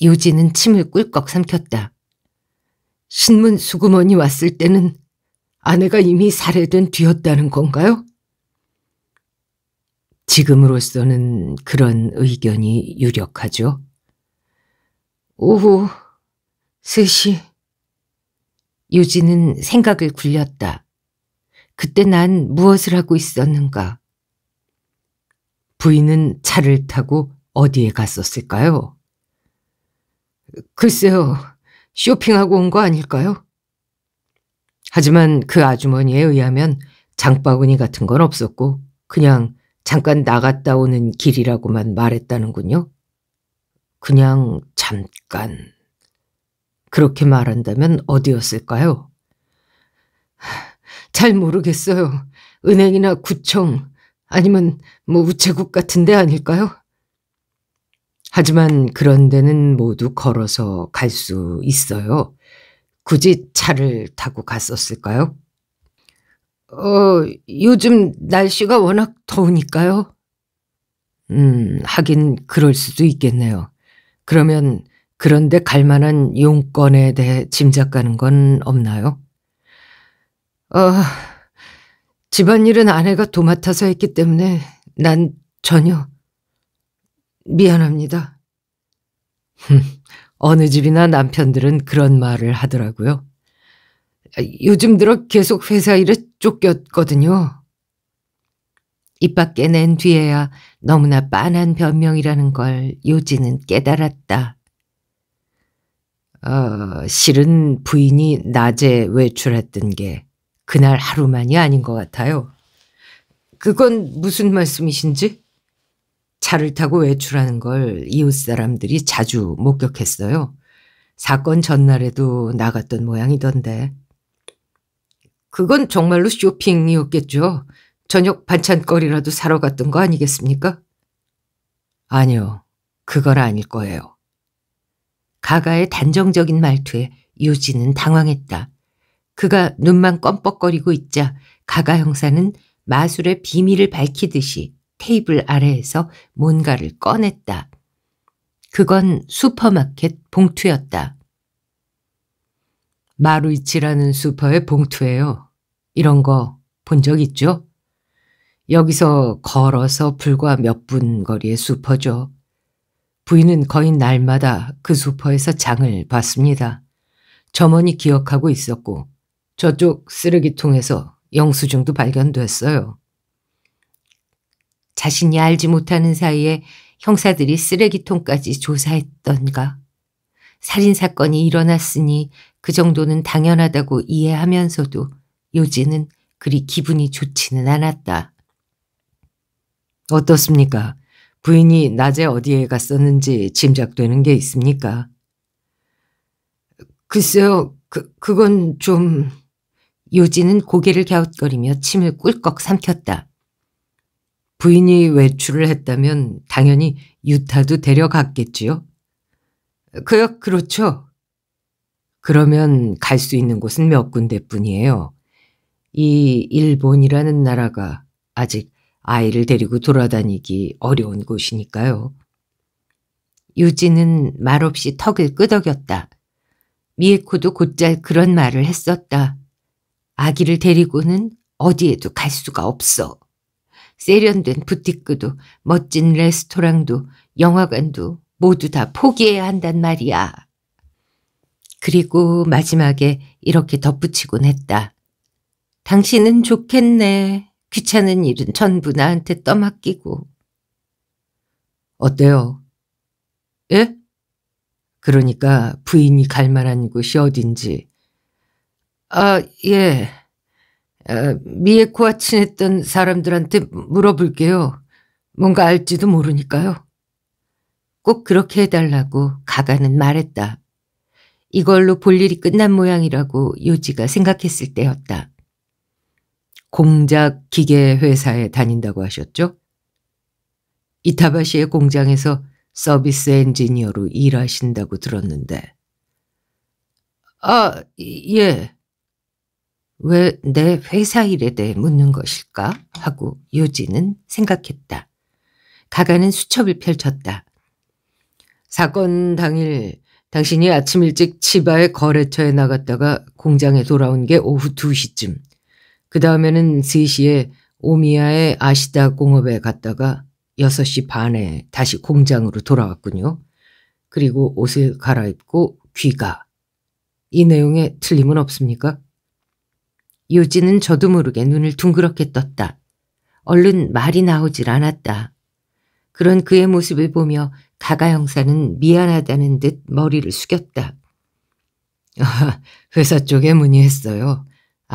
요지는 침을 꿀꺽 삼켰다. 신문 수구머니 왔을 때는 아내가 이미 살해된 뒤였다는 건가요? 지금으로서는 그런 의견이 유력하죠. 오후 3시 유지는 생각을 굴렸다. 그때 난 무엇을 하고 있었는가? 부인은 차를 타고 어디에 갔었을까요? 글쎄요, 쇼핑하고 온 거 아닐까요? 하지만 그 아주머니에 의하면 장바구니 같은 건 없었고 그냥 잠깐 나갔다 오는 길이라고만 말했다는군요. 그냥 잠깐. 그렇게 말한다면 어디였을까요? 잘 모르겠어요. 은행이나 구청 아니면 뭐 우체국 같은 데 아닐까요? 하지만 그런 데는 모두 걸어서 갈 수 있어요. 굳이 차를 타고 갔었을까요? 어, 요즘 날씨가 워낙 더우니까요. 음, 하긴 그럴 수도 있겠네요. 그러면 그런데 갈만한 용건에 대해 짐작가는 건 없나요? 어, 집안일은 아내가 도맡아서 했기 때문에 난 전혀 미안합니다. 어느 집이나 남편들은 그런 말을 하더라고요. 요즘 들어 계속 회사 일에 쫓겼거든요. 입 밖에 낸 뒤에야 너무나 빤한 변명이라는 걸 요지는 깨달았다. 어, 실은 부인이 낮에 외출했던 게 그날 하루만이 아닌 것 같아요. 그건 무슨 말씀이신지? 차를 타고 외출하는 걸 이웃 사람들이 자주 목격했어요. 사건 전날에도 나갔던 모양이던데. 그건 정말로 쇼핑이었겠죠. 저녁 반찬거리라도 사러 갔던 거 아니겠습니까? 아니요. 그건 아닐 거예요. 가가의 단정적인 말투에 유지는 당황했다. 그가 눈만 껌뻑거리고 있자 가가 형사는 마술의 비밀을 밝히듯이 테이블 아래에서 뭔가를 꺼냈다. 그건 슈퍼마켓 봉투였다. 마루이치라는 슈퍼의 봉투예요. 이런 거 본 적 있죠? 여기서 걸어서 불과 몇 분 거리의 슈퍼죠. 부인은 거의 날마다 그 수퍼에서 장을 봤습니다. 점원이 기억하고 있었고 저쪽 쓰레기통에서 영수증도 발견됐어요. 자신이 알지 못하는 사이에 형사들이 쓰레기통까지 조사했던가. 살인사건이 일어났으니 그 정도는 당연하다고 이해하면서도 요지는 그리 기분이 좋지는 않았다. 어떻습니까? 부인이 낮에 어디에 갔었는지 짐작되는 게 있습니까? 글쎄요, 그, 그건 좀... 요지는 고개를 갸웃거리며 침을 꿀꺽 삼켰다. 부인이 외출을 했다면 당연히 유타도 데려갔겠지요? 그요, 그렇죠. 그러면 갈 수 있는 곳은 몇 군데뿐이에요. 이 일본이라는 나라가 아직 아이를 데리고 돌아다니기 어려운 곳이니까요. 유지는 말없이 턱을 끄덕였다. 미에코도 곧잘 그런 말을 했었다. 아기를 데리고는 어디에도 갈 수가 없어. 세련된 부티크도 멋진 레스토랑도 영화관도 모두 다 포기해야 한단 말이야. 그리고 마지막에 이렇게 덧붙이곤 했다. 당신은 좋겠네. 귀찮은 일은 전부 나한테 떠맡기고. 어때요? 예? 그러니까 부인이 갈 만한 곳이 어딘지. 아, 예. 아, 미에코와 친했던 사람들한테 물어볼게요. 뭔가 알지도 모르니까요. 꼭 그렇게 해달라고 가가는 말했다. 이걸로 볼 일이 끝난 모양이라고 요지가 생각했을 때였다. 공작 기계 회사에 다닌다고 하셨죠? 이타바시의 공장에서 서비스 엔지니어로 일하신다고 들었는데. 아, 예. 왜 내 회사 일에 대해 묻는 것일까? 하고 요지는 생각했다. 가가는 수첩을 펼쳤다. 사건 당일 당신이 아침 일찍 치바의 거래처에 나갔다가 공장에 돌아온 게 오후 2시쯤. 그 다음에는 3시에 오미야의 아시다 공업에 갔다가 6시 반에 다시 공장으로 돌아왔군요. 그리고 옷을 갈아입고 귀가. 이 내용에 틀림은 없습니까? 요지는 저도 모르게 눈을 둥그렇게 떴다. 얼른 말이 나오질 않았다. 그런 그의 모습을 보며 가가 형사는 미안하다는 듯 머리를 숙였다. 회사 쪽에 문의했어요.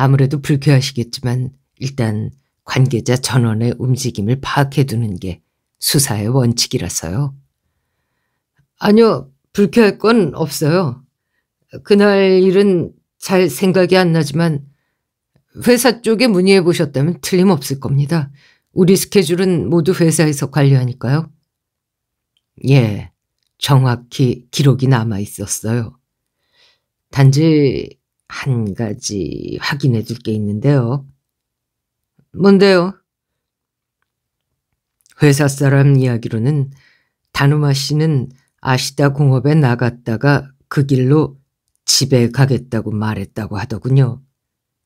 아무래도 불쾌하시겠지만 일단 관계자 전원의 움직임을 파악해두는 게 수사의 원칙이라서요. 아니요, 불쾌할 건 없어요. 그날 일은 잘 생각이 안 나지만 회사 쪽에 문의해 보셨다면 틀림없을 겁니다. 우리 스케줄은 모두 회사에서 관리하니까요. 예, 정확히 기록이 남아 있었어요. 단지 한 가지 확인해 둘게 있는데요. 뭔데요? 회사 사람 이야기로는 다누마 씨는 아시다 공업에 나갔다가 그 길로 집에 가겠다고 말했다고 하더군요.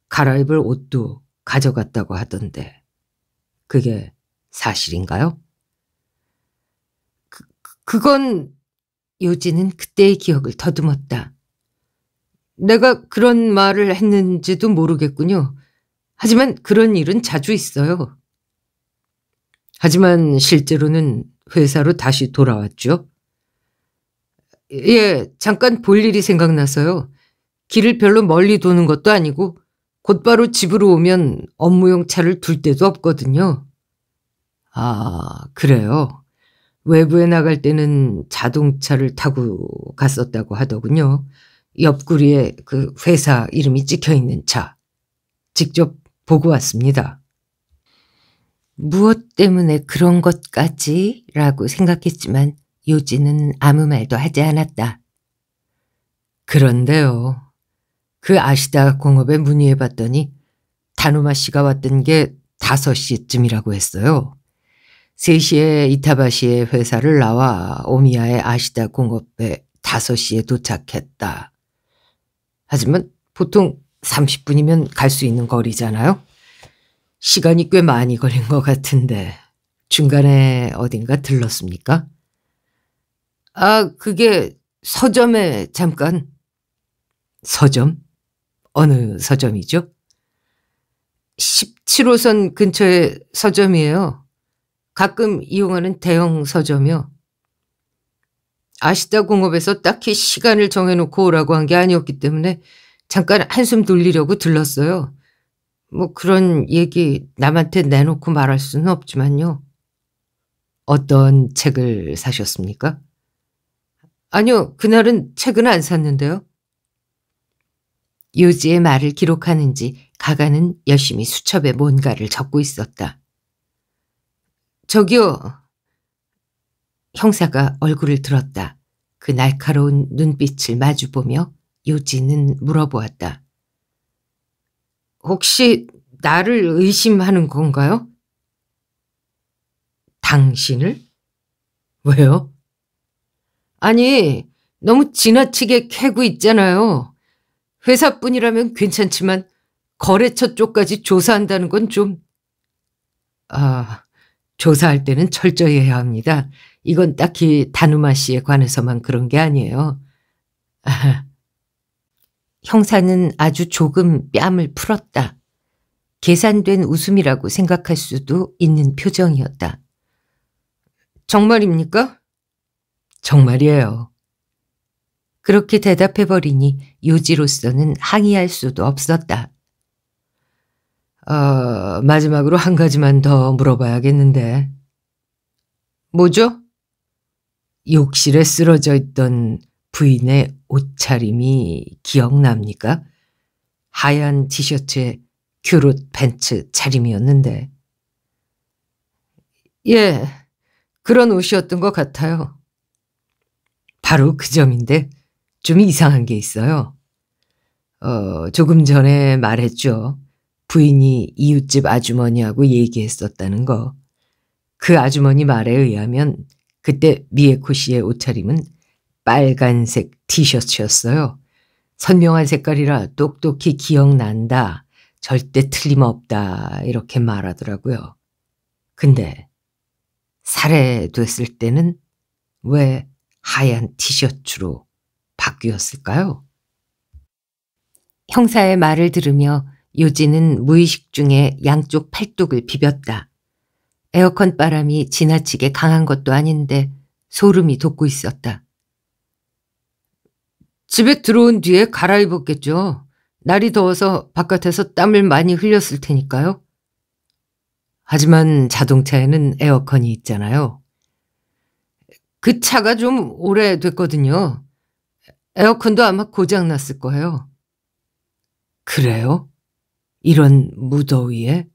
갈아입을 옷도 가져갔다고 하던데 그게 사실인가요? 그, 그 그건 요지는 그때의 기억을 더듬었다. 내가 그런 말을 했는지도 모르겠군요. 하지만 그런 일은 자주 있어요. 하지만 실제로는 회사로 다시 돌아왔죠. 예, 잠깐 볼 일이 생각나서요. 길을 별로 멀리 도는 것도 아니고 곧바로 집으로 오면 업무용 차를 둘 데도 없거든요. 아, 그래요. 외부에 나갈 때는 자동차를 타고 갔었다고 하더군요. 옆구리에 그 회사 이름이 찍혀 있는 차 직접 보고 왔습니다. 무엇 때문에 그런 것까지? 라고 생각했지만 요지는 아무 말도 하지 않았다. 그런데요. 그 아시다 공업에 문의해봤더니 다누마 씨가 왔던 게 5시쯤이라고 했어요. 3시에 이타바시의 회사를 나와 오미야의 아시다 공업에 5시에 도착했다. 하지만 보통 30분이면 갈 수 있는 거리잖아요. 시간이 꽤 많이 걸린 것 같은데 중간에 어딘가 들렀습니까? 아, 그게 서점에 잠깐. 서점? 어느 서점이죠? 17호선 근처의 서점이에요. 가끔 이용하는 대형 서점이요. 아시다 공업에서 딱히 시간을 정해놓고 오라고 한 게 아니었기 때문에 잠깐 한숨 돌리려고 들렀어요. 뭐 그런 얘기 남한테 내놓고 말할 수는 없지만요. 어떤 책을 사셨습니까? 아니요, 그날은 책은 안 샀는데요. 요지의 말을 기록하는지 가가는 열심히 수첩에 뭔가를 적고 있었다. 저기요, 형사가 얼굴을 들었다. 그 날카로운 눈빛을 마주보며 요지는 물어보았다. 혹시 나를 의심하는 건가요? 당신을? 왜요? 아니, 너무 지나치게 캐고 있잖아요. 회사뿐이라면 괜찮지만 거래처 쪽까지 조사한다는 건 좀... 아, 조사할 때는 철저히 해야 합니다. 이건 딱히 다누마 씨에 관해서만 그런 게 아니에요. 형사는 아주 조금 뺨을 풀었다. 계산된 웃음이라고 생각할 수도 있는 표정이었다. 정말입니까? 정말이에요. 그렇게 대답해버리니 요지로서는 항의할 수도 없었다. 어, 마지막으로 한 가지만 더 물어봐야겠는데. 뭐죠? 욕실에 쓰러져 있던 부인의 옷차림이 기억납니까? 하얀 티셔츠에 교롯 벤츠 차림이었는데. 예, 그런 옷이었던 것 같아요. 바로 그 점인데 좀 이상한 게 있어요. 어, 조금 전에 말했죠. 부인이 이웃집 아주머니하고 얘기했었다는 거. 그 아주머니 말에 의하면 그때 미에코 씨의 옷차림은 빨간색 티셔츠였어요. 선명한 색깔이라 똑똑히 기억난다. 절대 틀림없다. 이렇게 말하더라고요. 근데 살해됐을 때는 왜 하얀 티셔츠로 바뀌었을까요? 형사의 말을 들으며 요지는 무의식 중에 양쪽 팔뚝을 비볐다. 에어컨 바람이 지나치게 강한 것도 아닌데 소름이 돋고 있었다. 집에 들어온 뒤에 갈아입었겠죠. 날이 더워서 바깥에서 땀을 많이 흘렸을 테니까요. 하지만 자동차에는 에어컨이 있잖아요. 그 차가 좀 오래됐거든요. 에어컨도 아마 고장났을 거예요. 그래요? 이런 무더위에?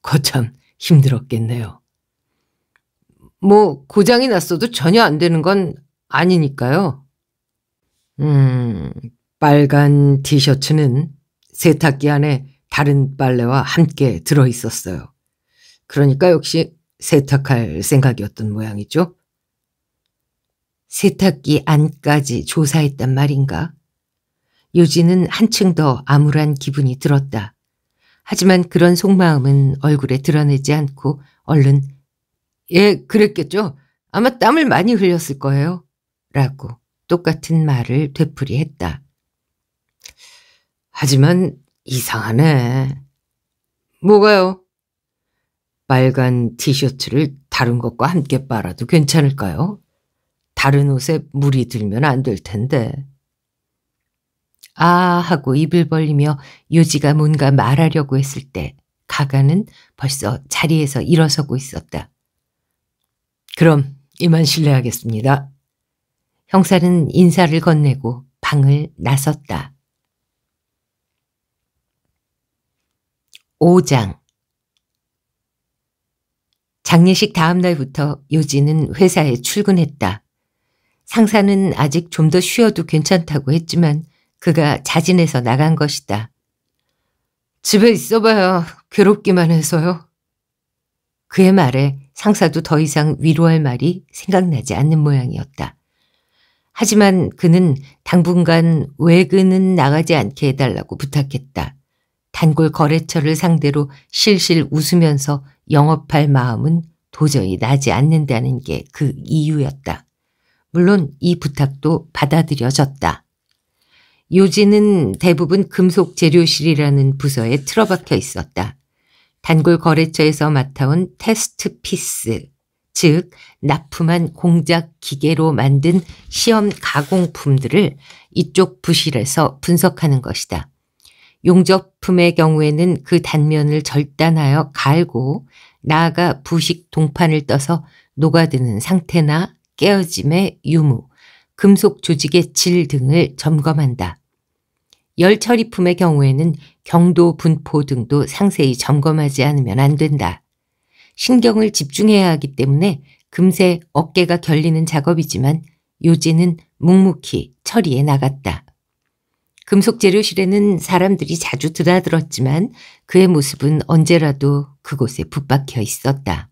거참, 힘들었겠네요. 뭐 고장이 났어도 전혀 안 되는 건 아니니까요. 음, 빨간 티셔츠는 세탁기 안에 다른 빨래와 함께 들어 있었어요. 그러니까 역시 세탁할 생각이었던 모양이죠. 세탁기 안까지 조사했단 말인가? 요지는 한층 더 암울한 기분이 들었다. 하지만 그런 속마음은 얼굴에 드러내지 않고 얼른 예, 그랬겠죠. 아마 땀을 많이 흘렸을 거예요. 라고 똑같은 말을 되풀이했다. 하지만 이상하네. 뭐가요? 빨간 티셔츠를 다른 것과 함께 빨아도 괜찮을까요? 다른 옷에 물이 들면 안 될 텐데. 아 하고 입을 벌리며 요지가 뭔가 말하려고 했을 때 가가는 벌써 자리에서 일어서고 있었다. 그럼 이만 실례하겠습니다. 형사는 인사를 건네고 방을 나섰다. 5장 장례식 다음 날부터 요지는 회사에 출근했다. 상사는 아직 좀 더 쉬어도 괜찮다고 했지만 그가 자진해서 나간 것이다. 집에 있어봐야 괴롭기만 해서요. 그의 말에 상사도 더 이상 위로할 말이 생각나지 않는 모양이었다. 하지만 그는 당분간 외근은 나가지 않게 해달라고 부탁했다. 단골 거래처를 상대로 실실 웃으면서 영업할 마음은 도저히 나지 않는다는 게 그 이유였다. 물론 이 부탁도 받아들여졌다. 요지는 대부분 금속 재료실이라는 부서에 틀어박혀 있었다. 단골 거래처에서 맡아온 테스트 피스, 즉 납품한 공작 기계로 만든 시험 가공품들을 이쪽 부실에서 분석하는 것이다. 용접품의 경우에는 그 단면을 절단하여 갈고 나아가 부식 동판을 떠서 녹아드는 상태나 깨어짐의 유무, 금속 조직의 질 등을 점검한다. 열처리품의 경우에는 경도, 분포 등도 상세히 점검하지 않으면 안 된다. 신경을 집중해야 하기 때문에 금세 어깨가 결리는 작업이지만 요지는 묵묵히 처리해 나갔다. 금속재료실에는 사람들이 자주 드나들었지만 그의 모습은 언제라도 그곳에 붙박혀 있었다.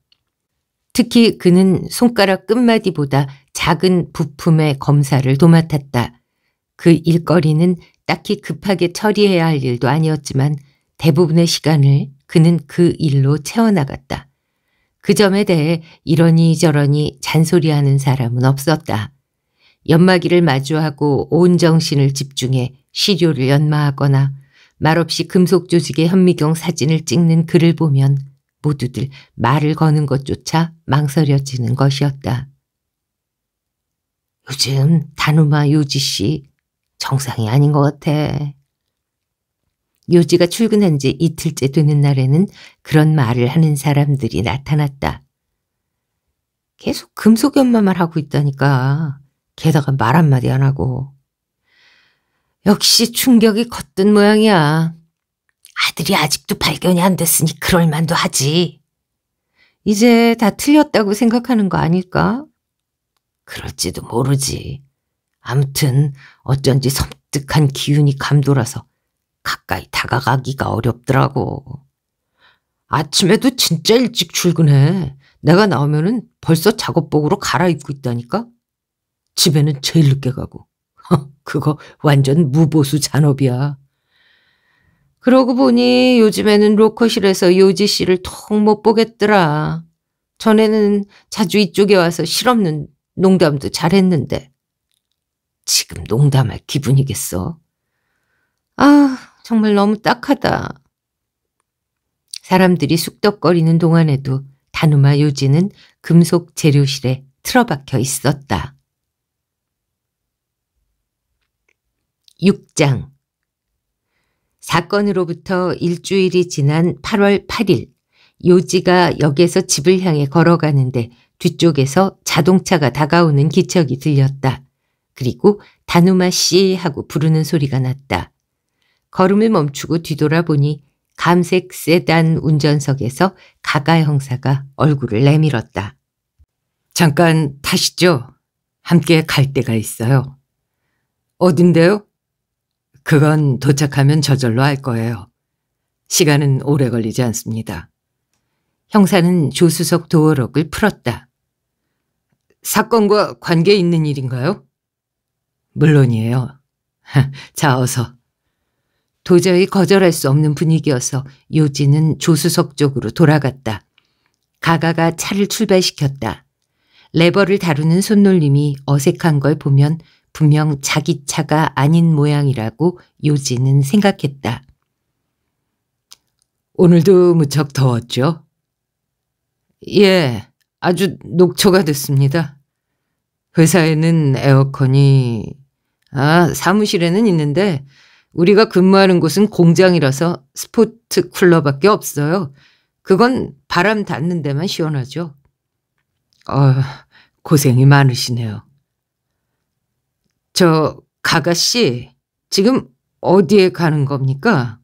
특히 그는 손가락 끝마디보다 작은 부품의 검사를 도맡았다. 그 일거리는 딱히 급하게 처리해야 할 일도 아니었지만 대부분의 시간을 그는 그 일로 채워나갔다. 그 점에 대해 이러니 저러니 잔소리하는 사람은 없었다. 연마기를 마주하고 온 정신을 집중해 시료를 연마하거나 말없이 금속 조직의 현미경 사진을 찍는 그를 보면 모두들 말을 거는 것조차 망설여지는 것이었다. 요즘 다누마 요지 씨 정상이 아닌 것 같아. 요지가 출근한 지 이틀째 되는 날에는 그런 말을 하는 사람들이 나타났다. 계속 금속연마만 하고 있다니까. 게다가 말 한마디 안 하고. 역시 충격이 컸던 모양이야. 아들이 아직도 발견이 안 됐으니 그럴 만도 하지. 이제 다 틀렸다고 생각하는 거 아닐까? 그럴지도 모르지. 아무튼 어쩐지 섬뜩한 기운이 감돌아서 가까이 다가가기가 어렵더라고. 아침에도 진짜 일찍 출근해. 내가 나오면은 벌써 작업복으로 갈아입고 있다니까. 집에는 제일 늦게 가고. 그거 완전 무보수 잔업이야. 그러고 보니 요즘에는 로커실에서 요지 씨를 통 못 보겠더라. 전에는 자주 이쪽에 와서 실없는 농담도 잘했는데 지금 농담할 기분이겠어. 아, 정말 너무 딱하다. 사람들이 쑥덕거리는 동안에도 다누마 요지는 금속 재료실에 틀어박혀 있었다. 6장 사건으로부터 일주일이 지난 8월 8일 요지가 역에서 집을 향해 걸어가는데 뒤쪽에서 자동차가 다가오는 기척이 들렸다. 그리고 다누마 씨 하고 부르는 소리가 났다. 걸음을 멈추고 뒤돌아보니 감색 세단 운전석에서 가가 형사가 얼굴을 내밀었다. 잠깐 타시죠. 함께 갈 데가 있어요. 어딘데요? 그건 도착하면 저절로 알 거예요. 시간은 오래 걸리지 않습니다. 형사는 조수석 도어록을 풀었다. 사건과 관계 있는 일인가요? 물론이에요. 자, 어서. 도저히 거절할 수 없는 분위기여서 요지는 조수석 쪽으로 돌아갔다. 가가가 차를 출발시켰다. 레버를 다루는 손놀림이 어색한 걸 보면 분명 자기 차가 아닌 모양이라고 요지는 생각했다. 오늘도 무척 더웠죠? 예, 아주 녹초가 됐습니다. 회사에는 에어컨이 아, 사무실에는 있는데 우리가 근무하는 곳은 공장이라서 스포츠 쿨러밖에 없어요. 그건 바람 닿는 데만 시원하죠. 어, 고생이 많으시네요. 저 가가 씨 지금 어디에 가는 겁니까?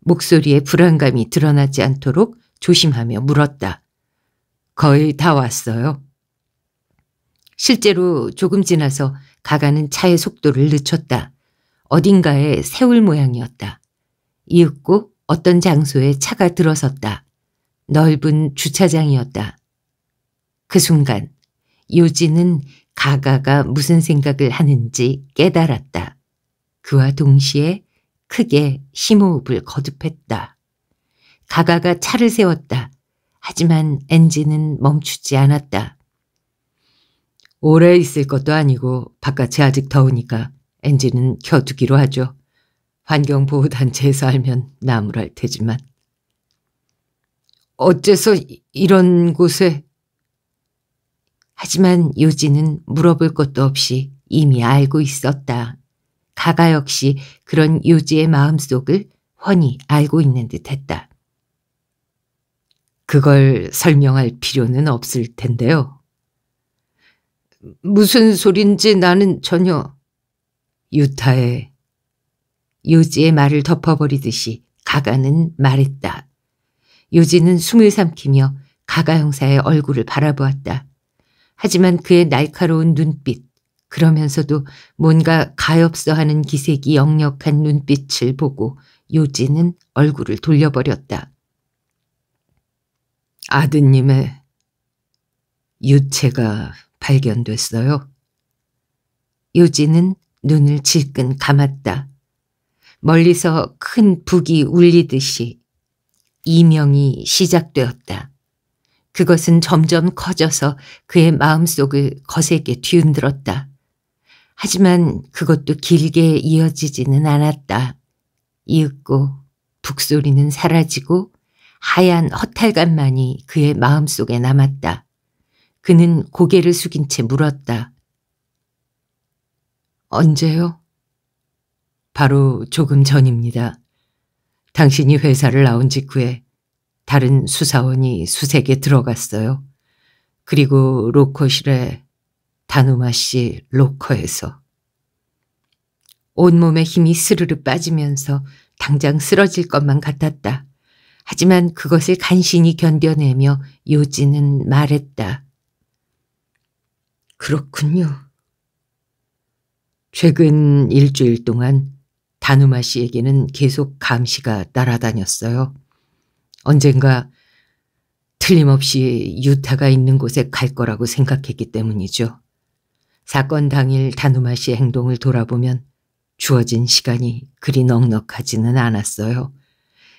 목소리에 불안감이 드러나지 않도록 조심하며 물었다. 거의 다 왔어요. 실제로 조금 지나서 가가는 차의 속도를 늦췄다. 어딘가에 세울 모양이었다. 이윽고 어떤 장소에 차가 들어섰다. 넓은 주차장이었다. 그 순간 요지는 가가가 무슨 생각을 하는지 깨달았다. 그와 동시에 크게 심호흡을 거듭했다. 가가가 차를 세웠다. 하지만 엔진은 멈추지 않았다. 오래 있을 것도 아니고 바깥이 아직 더우니까 엔진은 켜두기로 하죠. 환경보호단체에서 알면 나무랄 테지만. 어째서 이런 곳에? 하지만 요지는 물어볼 것도 없이 이미 알고 있었다. 가가 역시 그런 요지의 마음속을 훤히 알고 있는 듯했다. 그걸 설명할 필요는 없을 텐데요. 무슨 소린지 나는 전혀 유타의 요지의 말을 덮어버리듯이 가가는 말했다. 요지는 숨을 삼키며 가가 형사의 얼굴을 바라보았다. 하지만 그의 날카로운 눈빛, 그러면서도 뭔가 가엾어하는 기색이 역력한 눈빛을 보고 요지는 얼굴을 돌려버렸다. 아드님의 유체가 발견됐어요. 요지는 눈을 질끈 감았다. 멀리서 큰 북이 울리듯이 이명이 시작되었다. 그것은 점점 커져서 그의 마음속을 거세게 뒤흔들었다. 하지만 그것도 길게 이어지지는 않았다. 이윽고 북소리는 사라지고 하얀 허탈감만이 그의 마음속에 남았다. 그는 고개를 숙인 채 물었다. 언제요? 바로 조금 전입니다. 당신이 회사를 나온 직후에 다른 수사원이 수색에 들어갔어요. 그리고 로커실에 다누마 씨 로커에서. 온몸에 힘이 스르르 빠지면서 당장 쓰러질 것만 같았다. 하지만 그것을 간신히 견뎌내며 요지는 말했다. 그렇군요. 최근 일주일 동안 다누마 씨에게는 계속 감시가 따라다녔어요. 언젠가 틀림없이 유타가 있는 곳에 갈 거라고 생각했기 때문이죠. 사건 당일 다누마 씨의 행동을 돌아보면 주어진 시간이 그리 넉넉하지는 않았어요.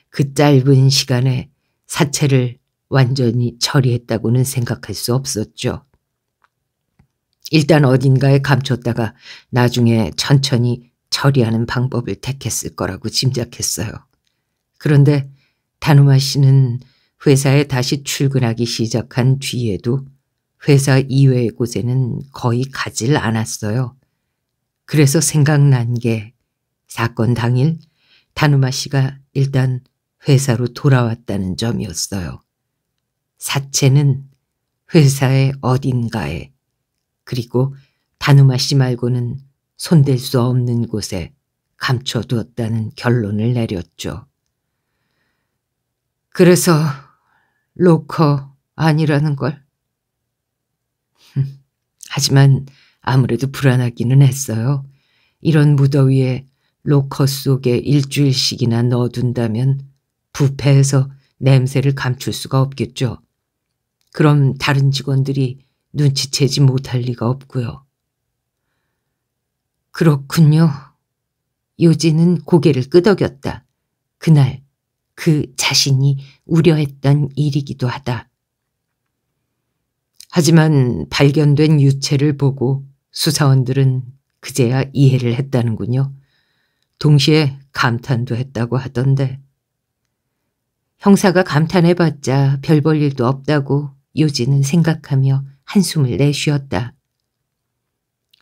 그 짧은 시간에 사체를 완전히 처리했다고는 생각할 수 없었죠. 일단 어딘가에 감췄다가 나중에 천천히 처리하는 방법을 택했을 거라고 짐작했어요. 그런데 다누마 씨는 회사에 다시 출근하기 시작한 뒤에도 회사 이외의 곳에는 거의 가질 않았어요. 그래서 생각난 게 사건 당일 다누마 씨가 일단 회사로 돌아왔다는 점이었어요. 사체는 회사의 어딘가에 그리고 다누마 씨 말고는 손댈 수 없는 곳에 감춰두었다는 결론을 내렸죠. 그래서 로커 아니라는 걸? 하지만 아무래도 불안하기는 했어요. 이런 무더위에 로커 속에 일주일씩이나 넣어둔다면 부패해서 냄새를 감출 수가 없겠죠. 그럼 다른 직원들이 눈치채지 못할 리가 없고요. 그렇군요. 요지는 고개를 끄덕였다. 그날 그 자신이 우려했던 일이기도 하다. 하지만 발견된 유체를 보고 수사원들은 그제야 이해를 했다는군요. 동시에 감탄도 했다고 하던데. 형사가 감탄해봤자 별 볼 일도 없다고 요지는 생각하며 한숨을 내쉬었다.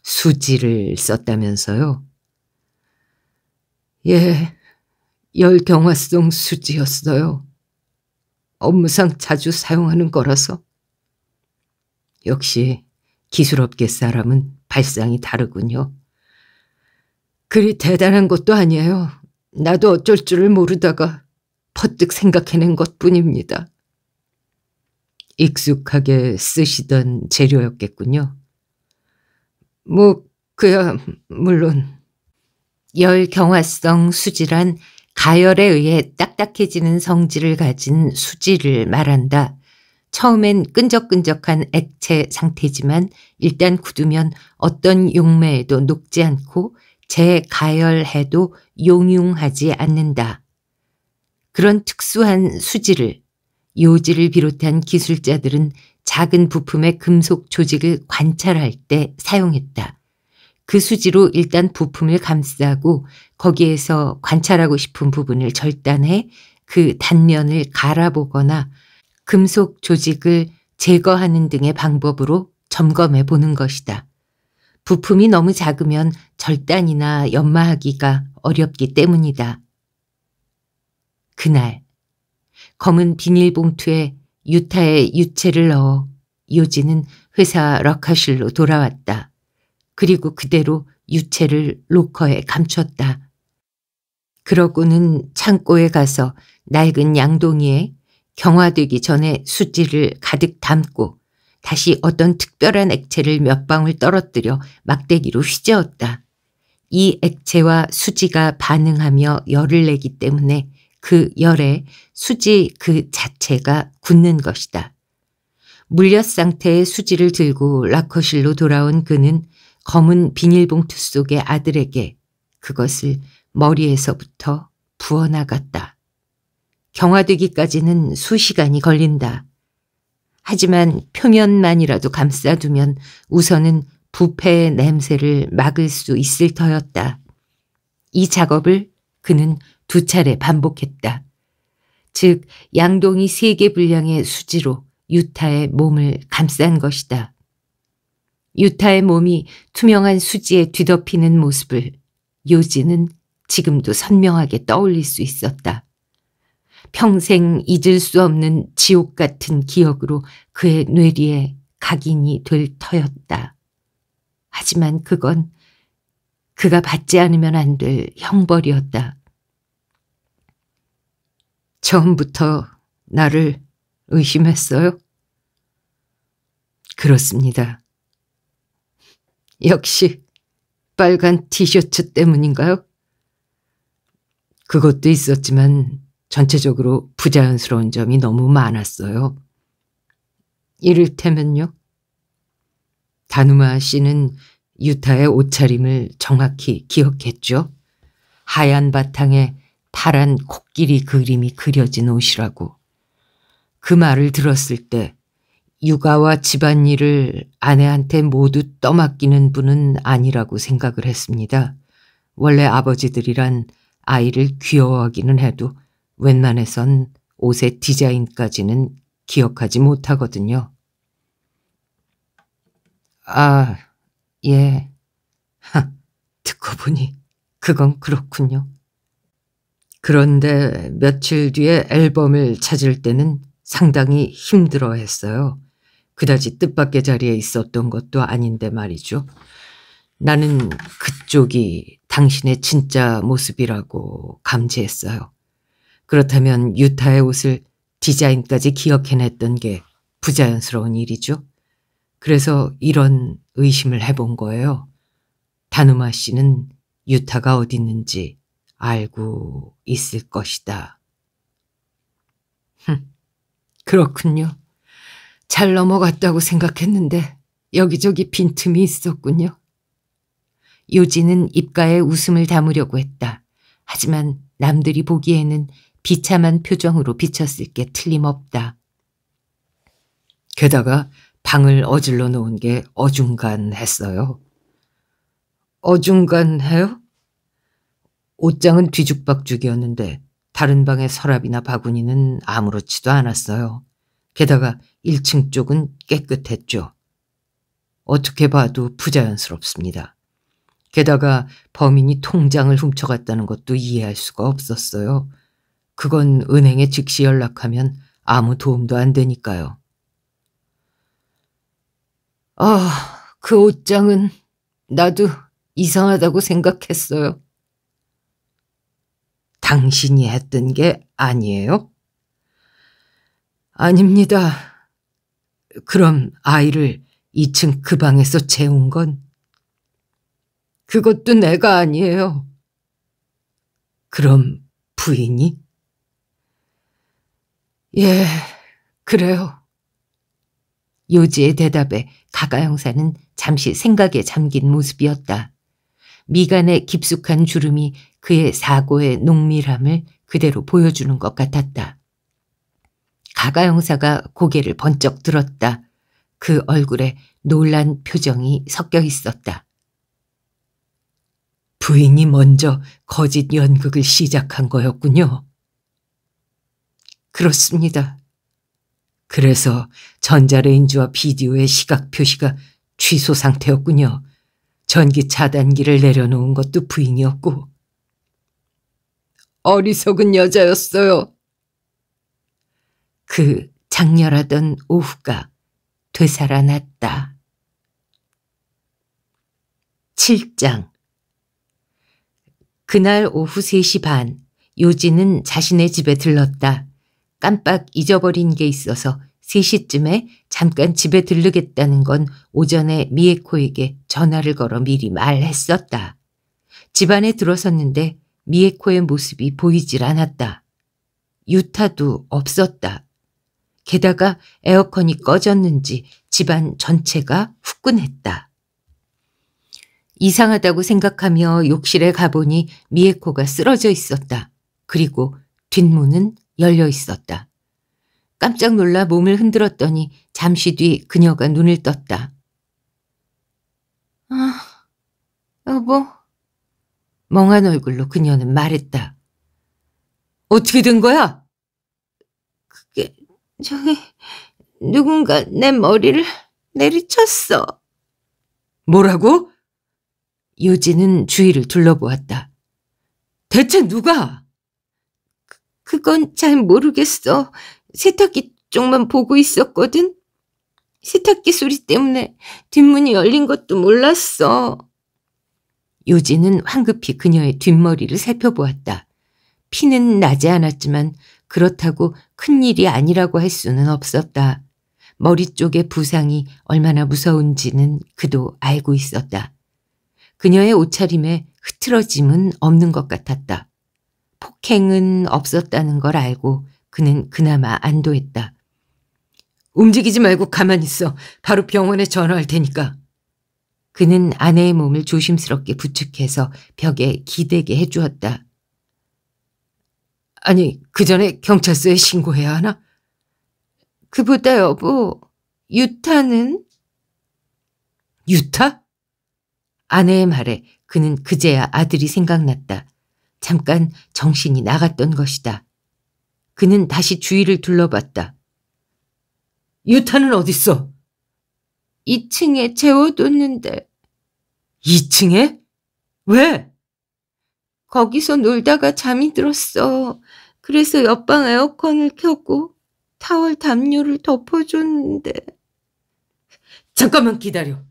수지를 썼다면서요? 예, 열경화성 수지였어요. 업무상 자주 사용하는 거라서. 역시 기술업계 사람은 발상이 다르군요. 그리 대단한 것도 아니에요. 나도 어쩔 줄을 모르다가 퍼뜩 생각해낸 것 뿐입니다. 익숙하게 쓰시던 재료였겠군요. 뭐 그야 물론 열경화성 수지란 가열에 의해 딱딱해지는 성질을 가진 수지를 말한다. 처음엔 끈적끈적한 액체 상태지만 일단 굳으면 어떤 용매에도 녹지 않고 재가열해도 용융하지 않는다. 그런 특수한 수지를 요지를 비롯한 기술자들은 작은 부품의 금속 조직을 관찰할 때 사용했다. 그 수지로 일단 부품을 감싸고 거기에서 관찰하고 싶은 부분을 절단해 그 단면을 갈아보거나 금속 조직을 제거하는 등의 방법으로 점검해 보는 것이다. 부품이 너무 작으면 절단이나 연마하기가 어렵기 때문이다. 그날 검은 비닐봉투에 유타의 유체를 넣어 요지는 회사 럭카실로 돌아왔다. 그리고 그대로 유체를 로커에 감췄다. 그러고는 창고에 가서 낡은 양동이에 경화되기 전에 수지를 가득 담고 다시 어떤 특별한 액체를 몇 방울 떨어뜨려 막대기로 휘저었다. 이 액체와 수지가 반응하며 열을 내기 때문에 그 열에 수지 그 자체가 굳는 것이다. 물엿 상태의 수지를 들고 라커실로 돌아온 그는 검은 비닐봉투 속의 아들에게 그것을 머리에서부터 부어나갔다. 경화되기까지는 수시간이 걸린다. 하지만 표면만이라도 감싸두면 우선은 부패의 냄새를 막을 수 있을 터였다. 이 작업을 그는 두 차례 반복했다. 즉 양동이 세 개 분량의 수지로 유타의 몸을 감싼 것이다. 유타의 몸이 투명한 수지에 뒤덮이는 모습을 요지는 지금도 선명하게 떠올릴 수 있었다. 평생 잊을 수 없는 지옥 같은 기억으로 그의 뇌리에 각인이 될 터였다. 하지만 그건 그가 받지 않으면 안 될 형벌이었다. 처음부터 나를 의심했어요? 그렇습니다. 역시 빨간 티셔츠 때문인가요? 그것도 있었지만 전체적으로 부자연스러운 점이 너무 많았어요. 이를테면요. 다누마 씨는 유타의 옷차림을 정확히 기억했죠. 하얀 바탕에 파란 코끼리 그림이 그려진 옷이라고. 그 말을 들었을 때 육아와 집안일을 아내한테 모두 떠맡기는 분은 아니라고 생각을 했습니다. 원래 아버지들이란 아이를 귀여워하기는 해도 웬만해선 옷의 디자인까지는 기억하지 못하거든요. 아, 예. 하, 듣고 보니 그건 그렇군요. 그런데 며칠 뒤에 앨범을 찾을 때는 상당히 힘들어 했어요. 그다지 뜻밖의 자리에 있었던 것도 아닌데 말이죠. 나는 그쪽이 당신의 진짜 모습이라고 감지했어요. 그렇다면 유타의 옷을 디자인까지 기억해냈던 게 부자연스러운 일이죠. 그래서 이런 의심을 해본 거예요. 다누마 씨는 유타가 어디 있는지 알고 있을 것이다. 흠, 그렇군요. 잘 넘어갔다고 생각했는데 여기저기 빈틈이 있었군요. 요지는 입가에 웃음을 담으려고 했다. 하지만 남들이 보기에는 비참한 표정으로 비쳤을 게 틀림없다. 게다가 방을 어질러 놓은 게 어중간했어요. 어중간해요? 옷장은 뒤죽박죽이었는데 다른 방의 서랍이나 바구니는 아무렇지도 않았어요. 게다가 1층 쪽은 깨끗했죠. 어떻게 봐도 부자연스럽습니다. 게다가 범인이 통장을 훔쳐갔다는 것도 이해할 수가 없었어요. 그건 은행에 즉시 연락하면 아무 도움도 안 되니까요. 아, 그 옷장은 나도 이상하다고 생각했어요. 당신이 했던 게 아니에요? 아닙니다. 그럼 아이를 2층 그 방에서 재운 건? 그것도 내가 아니에요. 그럼 부인이? 예, 그래요. 요지의 대답에 가가 형사는 잠시 생각에 잠긴 모습이었다. 미간의 깊숙한 주름이 그의 사고의 농밀함을 그대로 보여주는 것 같았다. 가가 형사가 고개를 번쩍 들었다. 그 얼굴에 놀란 표정이 섞여 있었다. 부인이 먼저 거짓 연극을 시작한 거였군요. 그렇습니다. 그래서 전자레인지와 비디오의 시각 표시가 취소 상태였군요. 전기 차단기를 내려놓은 것도 부인이었고 어리석은 여자였어요. 그 장렬하던 오후가 되살아났다. 7장 그날 오후 3시 반 요지는 자신의 집에 들렀다. 깜빡 잊어버린 게 있어서 3시쯤에 잠깐 집에 들르겠다는 건 오전에 미에코에게 전화를 걸어 미리 말했었다. 집 안에 들어섰는데 미에코의 모습이 보이질 않았다. 유타도 없었다. 게다가 에어컨이 꺼졌는지 집안 전체가 후끈했다. 이상하다고 생각하며 욕실에 가보니 미에코가 쓰러져 있었다. 그리고 뒷문은 열려 있었다. 깜짝 놀라 몸을 흔들었더니 잠시 뒤 그녀가 눈을 떴다. 아, 여보. 멍한 얼굴로 그녀는 말했다. 어떻게 된 거야? 그게, 저기, 누군가 내 머리를 내리쳤어. 뭐라고? 요지는 주위를 둘러보았다. 대체 누가? 그, 그건 잘 모르겠어. 세탁기 쪽만 보고 있었거든. 세탁기 소리 때문에 뒷문이 열린 것도 몰랐어. 요지는 황급히 그녀의 뒷머리를 살펴보았다. 피는 나지 않았지만 그렇다고 큰일이 아니라고 할 수는 없었다. 머리 쪽의 부상이 얼마나 무서운지는 그도 알고 있었다. 그녀의 옷차림에 흐트러짐은 없는 것 같았다. 폭행은 없었다는 걸 알고 그는 그나마 안도했다. 움직이지 말고 가만히 있어. 바로 병원에 전화할 테니까. 그는 아내의 몸을 조심스럽게 부축해서 벽에 기대게 해주었다. 아니, 그 전에 경찰서에 신고해야 하나? 그보다 여보, 유타는? 유타? 아내의 말에 그는 그제야 아들이 생각났다. 잠깐 정신이 나갔던 것이다. 그는 다시 주위를 둘러봤다. 유탄은 어딨어? 2층에 재워뒀는데. 2층에? 왜? 거기서 놀다가 잠이 들었어. 그래서 옆방 에어컨을 켜고 타월 담요를 덮어줬는데. 잠깐만 기다려.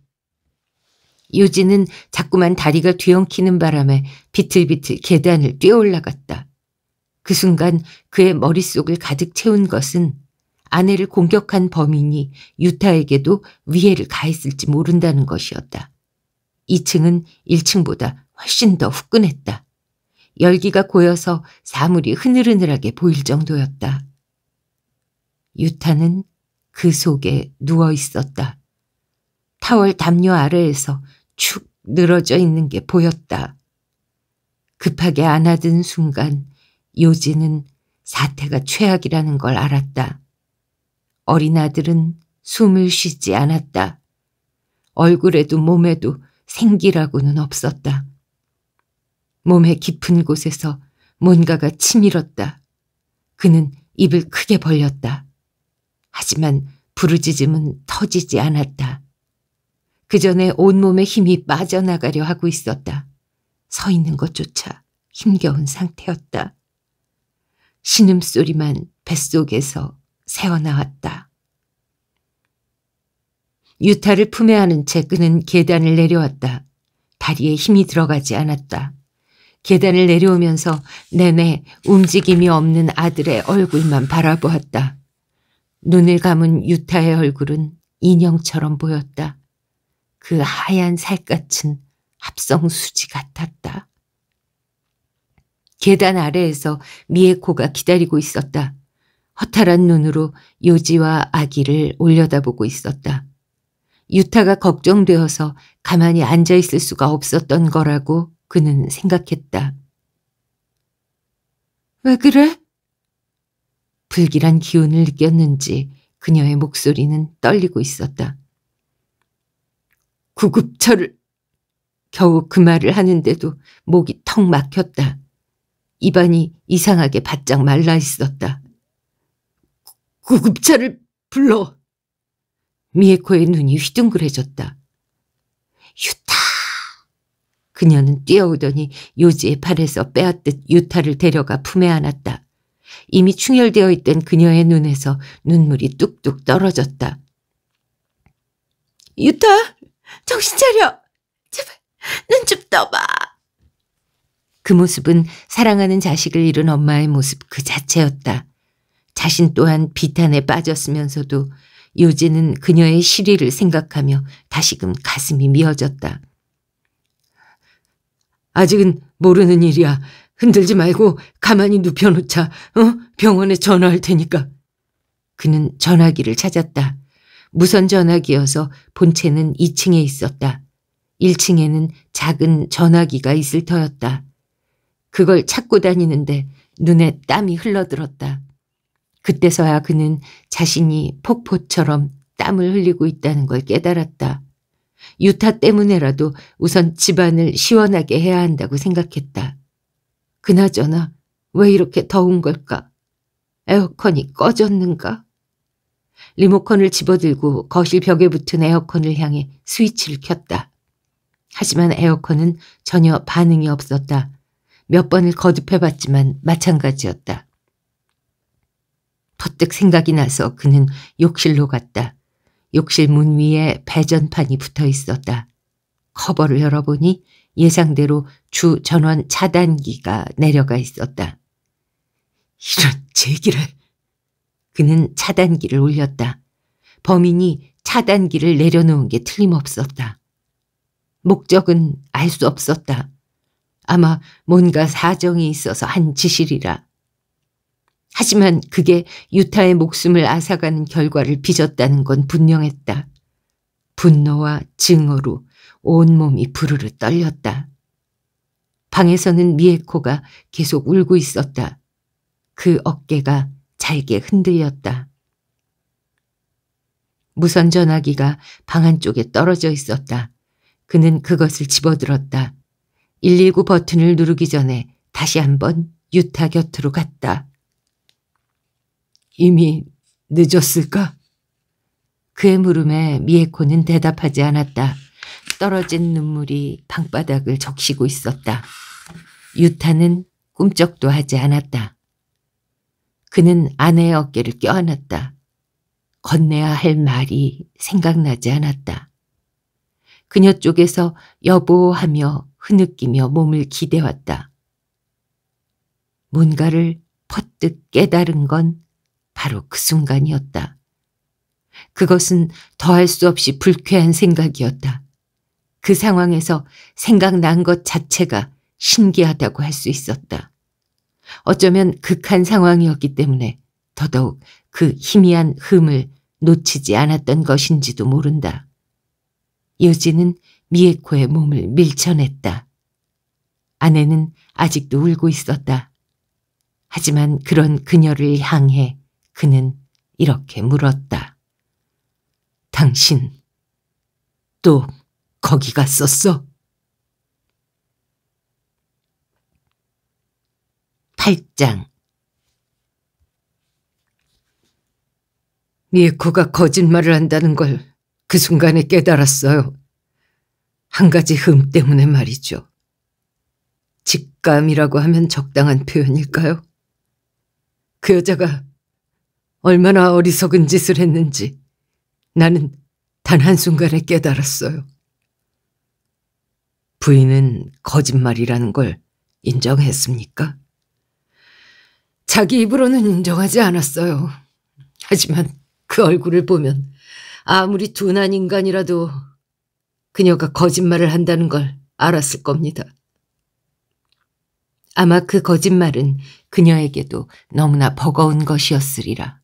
유진은 자꾸만 다리가 뒤엉키는 바람에 비틀비틀 계단을 뛰어올라갔다. 그 순간 그의 머릿속을 가득 채운 것은 아내를 공격한 범인이 유타에게도 위해를 가했을지 모른다는 것이었다. 2층은 1층보다 훨씬 더 후끈했다. 열기가 고여서 사물이 흐느흐느하게 보일 정도였다. 유타는 그 속에 누워 있었다. 타월 담요 아래에서 축 늘어져 있는 게 보였다. 급하게 안아든 순간 요지는 사태가 최악이라는 걸 알았다. 어린 아들은 숨을 쉬지 않았다. 얼굴에도 몸에도 생기라고는 없었다. 몸의 깊은 곳에서 뭔가가 치밀었다. 그는 입을 크게 벌렸다. 하지만 부르짖음은 터지지 않았다. 그 전에 온몸의 힘이 빠져나가려 하고 있었다. 서 있는 것조차 힘겨운 상태였다. 신음소리만 뱃속에서 새어나왔다. 유타를 품에 안은 채 그는 계단을 내려왔다. 다리에 힘이 들어가지 않았다. 계단을 내려오면서 내내 움직임이 없는 아들의 얼굴만 바라보았다. 눈을 감은 유타의 얼굴은 인형처럼 보였다. 그 하얀 살갗은 합성수지 같았다. 계단 아래에서 미에코가 기다리고 있었다. 허탈한 눈으로 요지와 아기를 올려다보고 있었다. 유타가 걱정되어서 가만히 앉아있을 수가 없었던 거라고 그는 생각했다. 왜 그래? 불길한 기운을 느꼈는지 그녀의 목소리는 떨리고 있었다. 구급차를 겨우 그 말을 하는데도 목이 턱 막혔다. 입안이 이상하게 바짝 말라 있었다. 구급차를 불러. 미에코의 눈이 휘둥그레졌다. 유타! 그녀는 뛰어오더니 요지의 팔에서 빼앗듯 유타를 데려가 품에 안았다. 이미 충혈되어 있던 그녀의 눈에서 눈물이 뚝뚝 떨어졌다. 유타! 정신 차려! 제발 눈 좀 떠봐! 그 모습은 사랑하는 자식을 잃은 엄마의 모습 그 자체였다. 자신 또한 비탄에 빠졌으면서도 요지는 그녀의 시리를 생각하며 다시금 가슴이 미어졌다. 아직은 모르는 일이야. 흔들지 말고 가만히 눕혀놓자. 어? 병원에 전화할 테니까. 그는 전화기를 찾았다. 무선 전화기여서 본체는 2층에 있었다. 1층에는 작은 전화기가 있을 터였다. 그걸 찾고 다니는데 눈에 땀이 흘러들었다. 그때서야 그는 자신이 폭포처럼 땀을 흘리고 있다는 걸 깨달았다. 유타 때문에라도 우선 집안을 시원하게 해야 한다고 생각했다. 그나저나 왜 이렇게 더운 걸까? 에어컨이 꺼졌는가? 리모컨을 집어들고 거실 벽에 붙은 에어컨을 향해 스위치를 켰다. 하지만 에어컨은 전혀 반응이 없었다. 몇 번을 거듭해봤지만 마찬가지였다. 퍼뜩 생각이 나서 그는 욕실로 갔다. 욕실 문 위에 배전판이 붙어 있었다. 커버를 열어보니 예상대로 주 전원 차단기가 내려가 있었다. 이런 제기를! 그는 차단기를 올렸다. 범인이 차단기를 내려놓은 게 틀림없었다. 목적은 알 수 없었다. 아마 뭔가 사정이 있어서 한 짓이리라. 하지만 그게 유타의 목숨을 앗아가는 결과를 빚었다는 건 분명했다. 분노와 증오로 온몸이 부르르 떨렸다. 방에서는 미에코가 계속 울고 있었다. 그 어깨가 잘게 흔들렸다. 무선 전화기가 방 안쪽에 떨어져 있었다. 그는 그것을 집어들었다. 119 버튼을 누르기 전에 다시 한번 유타 곁으로 갔다. 이미 늦었을까? 그의 물음에 미에코는 대답하지 않았다. 떨어진 눈물이 방바닥을 적시고 있었다. 유타는 꿈쩍도 하지 않았다. 그는 아내의 어깨를 껴안았다. 건네야 할 말이 생각나지 않았다. 그녀 쪽에서 여보하며 흐느끼며 몸을 기대왔다. 뭔가를 퍼뜩 깨달은 건 바로 그 순간이었다. 그것은 더할 수 없이 불쾌한 생각이었다. 그 상황에서 생각난 것 자체가 신기하다고 할 수 있었다. 어쩌면 극한 상황이었기 때문에 더더욱 그 희미한 흠을 놓치지 않았던 것인지도 모른다. 요지는 미에코의 몸을 밀쳐냈다. 아내는 아직도 울고 있었다. 하지만 그런 그녀를 향해 그는 이렇게 물었다. 당신 또 거기 갔었어? 팔짱 미에코가 거짓말을 한다는 걸 그 순간에 깨달았어요. 한 가지 흠 때문에 말이죠. 직감이라고 하면 적당한 표현일까요? 그 여자가 얼마나 어리석은 짓을 했는지 나는 단 한순간에 깨달았어요. 부인은 거짓말이라는 걸 인정했습니까? 자기 입으로는 인정하지 않았어요. 하지만 그 얼굴을 보면 아무리 둔한 인간이라도 그녀가 거짓말을 한다는 걸 알았을 겁니다. 아마 그 거짓말은 그녀에게도 너무나 버거운 것이었으리라.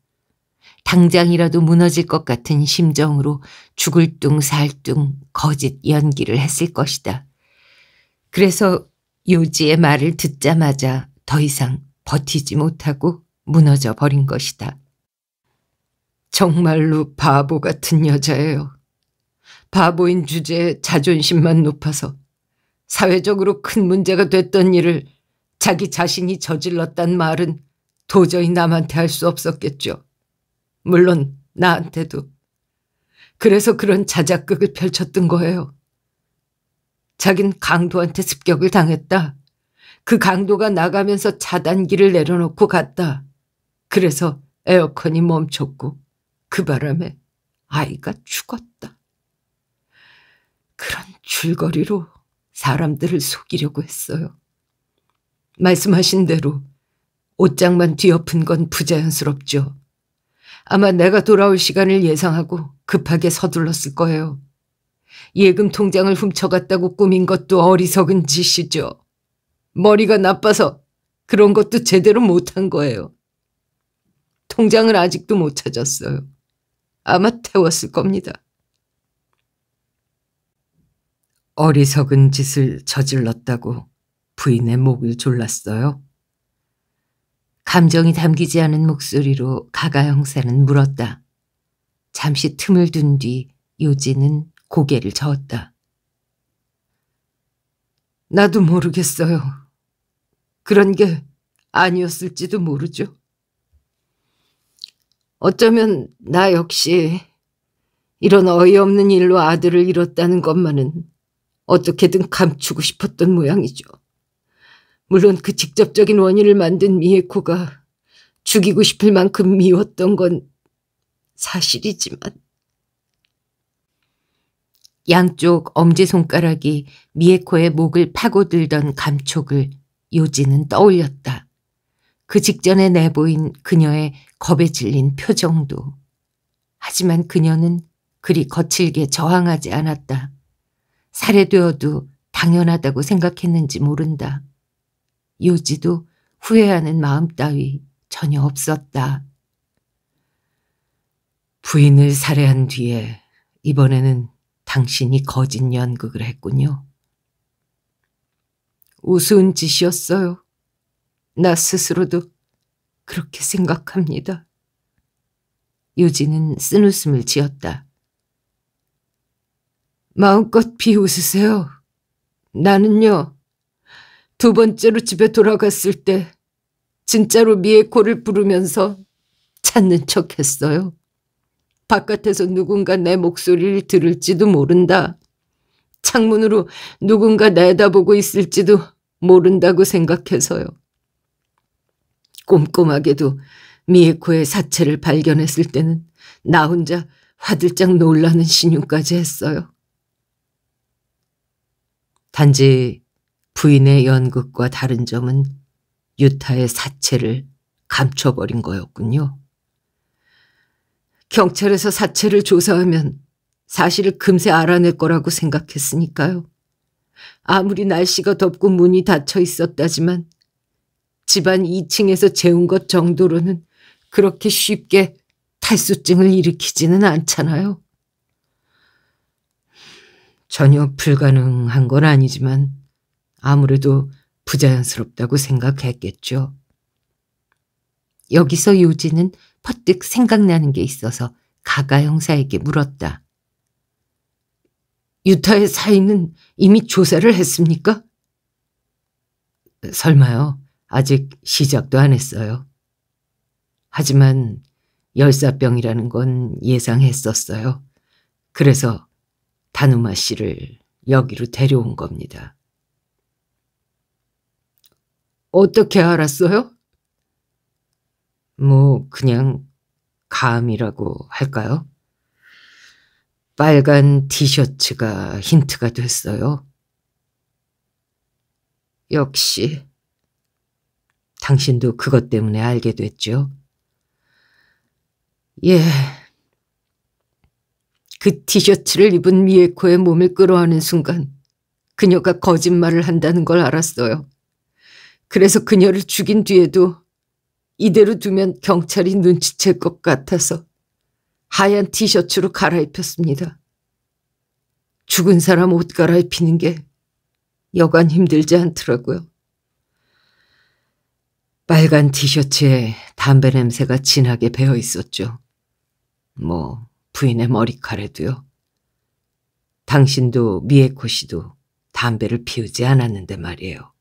당장이라도 무너질 것 같은 심정으로 죽을 둥 살 둥 거짓 연기를 했을 것이다. 그래서 요지의 말을 듣자마자 더 이상 버티지 못하고 무너져 버린 것이다. 정말로 바보 같은 여자예요. 바보인 주제에 자존심만 높아서 사회적으로 큰 문제가 됐던 일을 자기 자신이 저질렀단 말은 도저히 남한테 할 수 없었겠죠. 물론 나한테도. 그래서 그런 자작극을 펼쳤던 거예요. 자긴 강도한테 습격을 당했다. 그 강도가 나가면서 차단기를 내려놓고 갔다. 그래서 에어컨이 멈췄고 그 바람에 아이가 죽었다. 그런 줄거리로 사람들을 속이려고 했어요. 말씀하신 대로 옷장만 뒤엎은 건 부자연스럽죠. 아마 내가 돌아올 시간을 예상하고 급하게 서둘렀을 거예요. 예금 통장을 훔쳐갔다고 꾸민 것도 어리석은 짓이죠. 머리가 나빠서 그런 것도 제대로 못한 거예요. 통장을 아직도 못 찾았어요. 아마 태웠을 겁니다. 어리석은 짓을 저질렀다고 부인의 목을 졸랐어요. 감정이 담기지 않은 목소리로 가가 형사는 물었다. 잠시 틈을 둔 뒤 요지는 고개를 저었다. 나도 모르겠어요. 그런 게 아니었을지도 모르죠. 어쩌면 나 역시 이런 어이없는 일로 아들을 잃었다는 것만은 어떻게든 감추고 싶었던 모양이죠. 물론 그 직접적인 원인을 만든 미에코가 죽이고 싶을 만큼 미웠던 건 사실이지만 양쪽 엄지손가락이 미에코의 목을 파고들던 감촉을 요지는 떠올렸다. 그 직전에 내보인 그녀의 겁에 질린 표정도. 하지만 그녀는 그리 거칠게 저항하지 않았다. 살해되어도 당연하다고 생각했는지 모른다. 요지도 후회하는 마음 따위 전혀 없었다. 부인을 살해한 뒤에 이번에는 당신이 거짓 연극을 했군요. 우스운 짓이었어요. 나 스스로도 그렇게 생각합니다. 요지는 쓴 웃음을 지었다. 마음껏 비웃으세요. 나는요, 두 번째로 집에 돌아갔을 때 진짜로 미에코를 부르면서 찾는 척 했어요. 바깥에서 누군가 내 목소리를 들을지도 모른다. 창문으로 누군가 내다보고 있을지도 모른다고 생각해서요. 꼼꼼하게도 미에코의 사체를 발견했을 때는 나 혼자 화들짝 놀라는 신용까지 했어요. 단지 부인의 연극과 다른 점은 유타의 사체를 감춰버린 거였군요. 경찰에서 사체를 조사하면 사실을 금세 알아낼 거라고 생각했으니까요. 아무리 날씨가 덥고 문이 닫혀 있었다지만 집안 2층에서 재운 것 정도로는 그렇게 쉽게 탈수증을 일으키지는 않잖아요. 전혀 불가능한 건 아니지만 아무래도 부자연스럽다고 생각했겠죠. 여기서 요지는 퍼뜩 생각나는 게 있어서 가가 형사에게 물었다. 유타의 사인은 이미 조사를 했습니까? 설마요. 아직 시작도 안 했어요. 하지만 열사병이라는 건 예상했었어요. 그래서 다누마 씨를 여기로 데려온 겁니다. 어떻게 알았어요? 뭐 그냥 감이라고 할까요? 빨간 티셔츠가 힌트가 됐어요. 역시 당신도 그것 때문에 알게 됐죠. 예, 그 티셔츠를 입은 미에코의 몸을 끌어안은 순간 그녀가 거짓말을 한다는 걸 알았어요. 그래서 그녀를 죽인 뒤에도 이대로 두면 경찰이 눈치챌 것 같아서 하얀 티셔츠로 갈아입혔습니다. 죽은 사람 옷 갈아입히는 게 여간 힘들지 않더라고요. 빨간 티셔츠에 담배 냄새가 진하게 배어 있었죠. 뭐 부인의 머리카락도요. 당신도 미에코 씨도 담배를 피우지 않았는데 말이에요.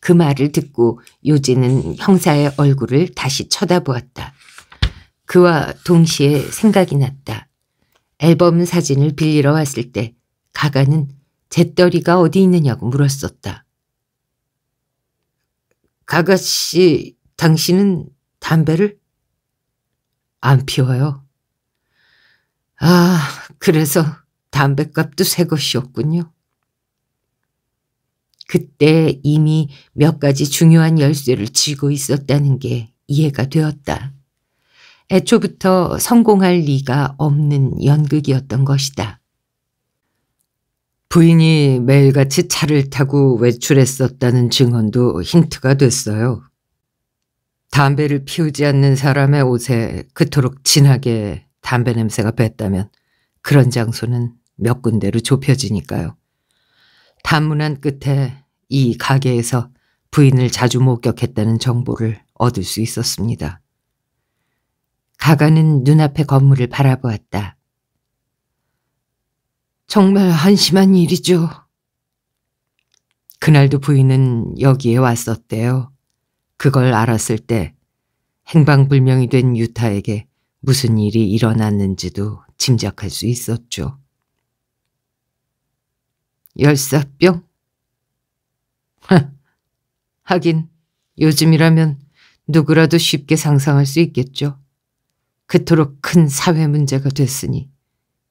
그 말을 듣고 요지는 형사의 얼굴을 다시 쳐다보았다. 그와 동시에 생각이 났다. 앨범 사진을 빌리러 왔을 때 가가는 잿더리가 어디 있느냐고 물었었다. 가가씨, 당신은 담배를 안 피워요. 아, 그래서 담뱃값도 새 것이었군요. 그때 이미 몇 가지 중요한 열쇠를 쥐고 있었다는 게 이해가 되었다. 애초부터 성공할 리가 없는 연극이었던 것이다. 부인이 매일같이 차를 타고 외출했었다는 증언도 힌트가 됐어요. 담배를 피우지 않는 사람의 옷에 그토록 진하게 담배 냄새가 뱄다면 그런 장소는 몇 군데로 좁혀지니까요. 단문한 끝에 이 가게에서 부인을 자주 목격했다는 정보를 얻을 수 있었습니다. 가가는 눈앞의 건물을 바라보았다. 정말 한심한 일이죠. 그날도 부인은 여기에 왔었대요. 그걸 알았을 때 행방불명이 된 유타에게 무슨 일이 일어났는지도 짐작할 수 있었죠. 열사병? 하, 긴 요즘이라면 누구라도 쉽게 상상할 수 있겠죠. 그토록 큰 사회 문제가 됐으니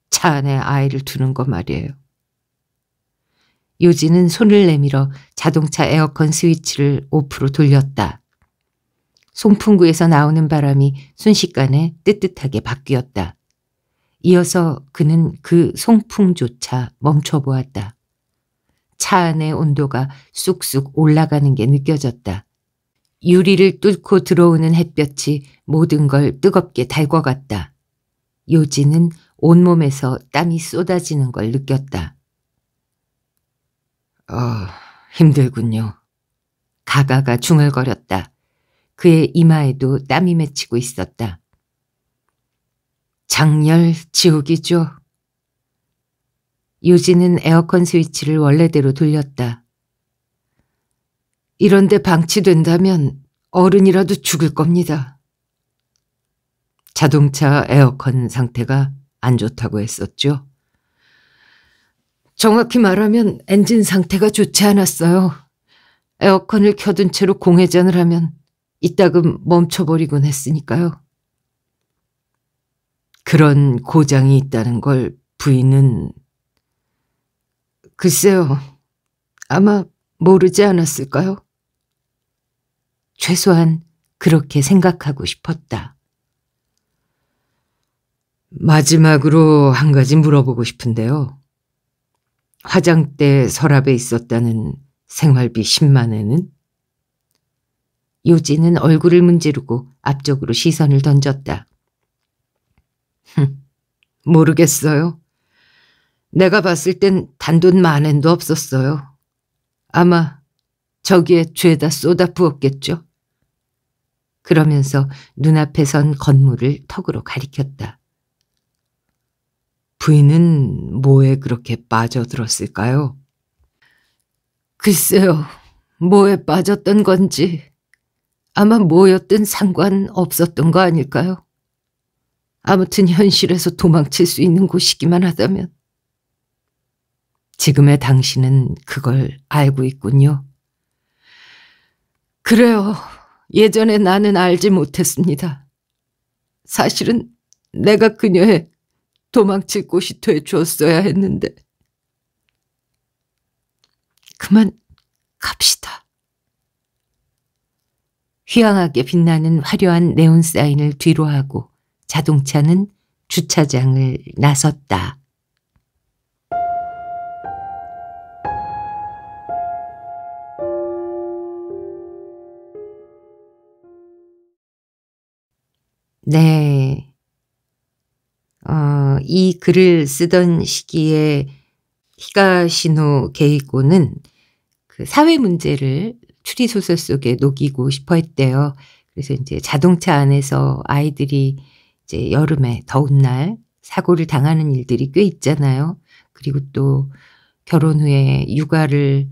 차 안에 아이를 두는 거 말이에요. 요지는 손을 내밀어 자동차 에어컨 스위치를 오프로 돌렸다. 송풍구에서 나오는 바람이 순식간에 뜨뜻하게 바뀌었다. 이어서 그는 그 송풍조차 멈춰보았다. 차 안의 온도가 쑥쑥 올라가는 게 느껴졌다. 유리를 뚫고 들어오는 햇볕이 모든 걸 뜨겁게 달궈갔다. 요지는 온몸에서 땀이 쏟아지는 걸 느꼈다. 어, 힘들군요. 가가가 중얼거렸다. 그의 이마에도 땀이 맺히고 있었다. 장렬 지옥이죠. 유진은 에어컨 스위치를 원래대로 돌렸다. 이런데 방치된다면 어른이라도 죽을 겁니다. 자동차 에어컨 상태가 안 좋다고 했었죠. 정확히 말하면 엔진 상태가 좋지 않았어요. 에어컨을 켜둔 채로 공회전을 하면 이따금 멈춰버리곤 했으니까요. 그런 고장이 있다는 걸 부인은 글쎄요. 아마 모르지 않았을까요? 최소한 그렇게 생각하고 싶었다. 마지막으로 한 가지 물어보고 싶은데요. 화장대 서랍에 있었다는 생활비 10만 원은 요지는 얼굴을 문지르고 앞쪽으로 시선을 던졌다. 흠, 모르겠어요. 내가 봤을 땐 단돈 만엔도 없었어요. 아마 저기에 죄다 쏟아 부었겠죠. 그러면서 눈앞에 선 건물을 턱으로 가리켰다. 부인은 뭐에 그렇게 빠져들었을까요? 글쎄요, 뭐에 빠졌던 건지. 아마 뭐였든 상관 없었던 거 아닐까요? 아무튼 현실에서 도망칠 수 있는 곳이기만 하다면. 지금의 당신은 그걸 알고 있군요. 그래요. 예전에 나는 알지 못했습니다. 사실은 내가 그녀의 도망칠 곳이 되주었어야 했는데. 그만 갑시다. 휘황하게 빛나는 화려한 네온 사인을 뒤로 하고 자동차는 주차장을 나섰다. 네. 어, 이 글을 쓰던 시기에 히가시노 게이고는 그 사회 문제를 추리소설 속에 녹이고 싶어 했대요. 그래서 이제 자동차 안에서 아이들이 이제 여름에 더운 날 사고를 당하는 일들이 꽤 있잖아요. 그리고 또 결혼 후에 육아를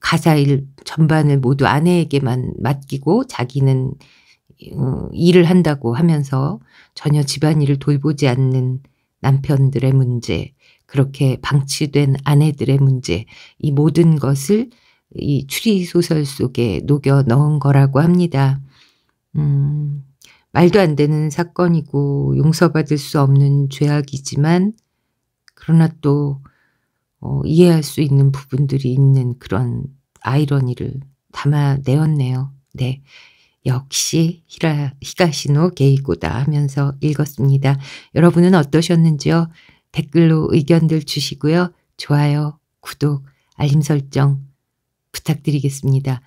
가사일 전반을 모두 아내에게만 맡기고 자기는 어, 일을 한다고 하면서 전혀 집안일을 돌보지 않는 남편들의 문제, 그렇게 방치된 아내들의 문제, 이 모든 것을 이 추리소설 속에 녹여 넣은 거라고 합니다. 음, 말도 안 되는 사건이고 용서받을 수 없는 죄악이지만 그러나 또 어, 이해할 수 있는 부분들이 있는 그런 아이러니를 담아내었네요. 네. 역시 히라, 히가시노 게이고다 하면서 읽었습니다. 여러분은 어떠셨는지요? 댓글로 의견들 주시고요. 좋아요, 구독, 알림 설정 부탁드리겠습니다.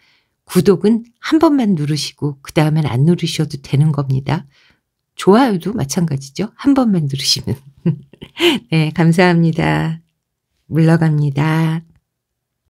구독은 한 번만 누르시고 그 다음엔 안 누르셔도 되는 겁니다. 좋아요도 마찬가지죠. 한 번만 누르시면. 네, 감사합니다. 물러갑니다.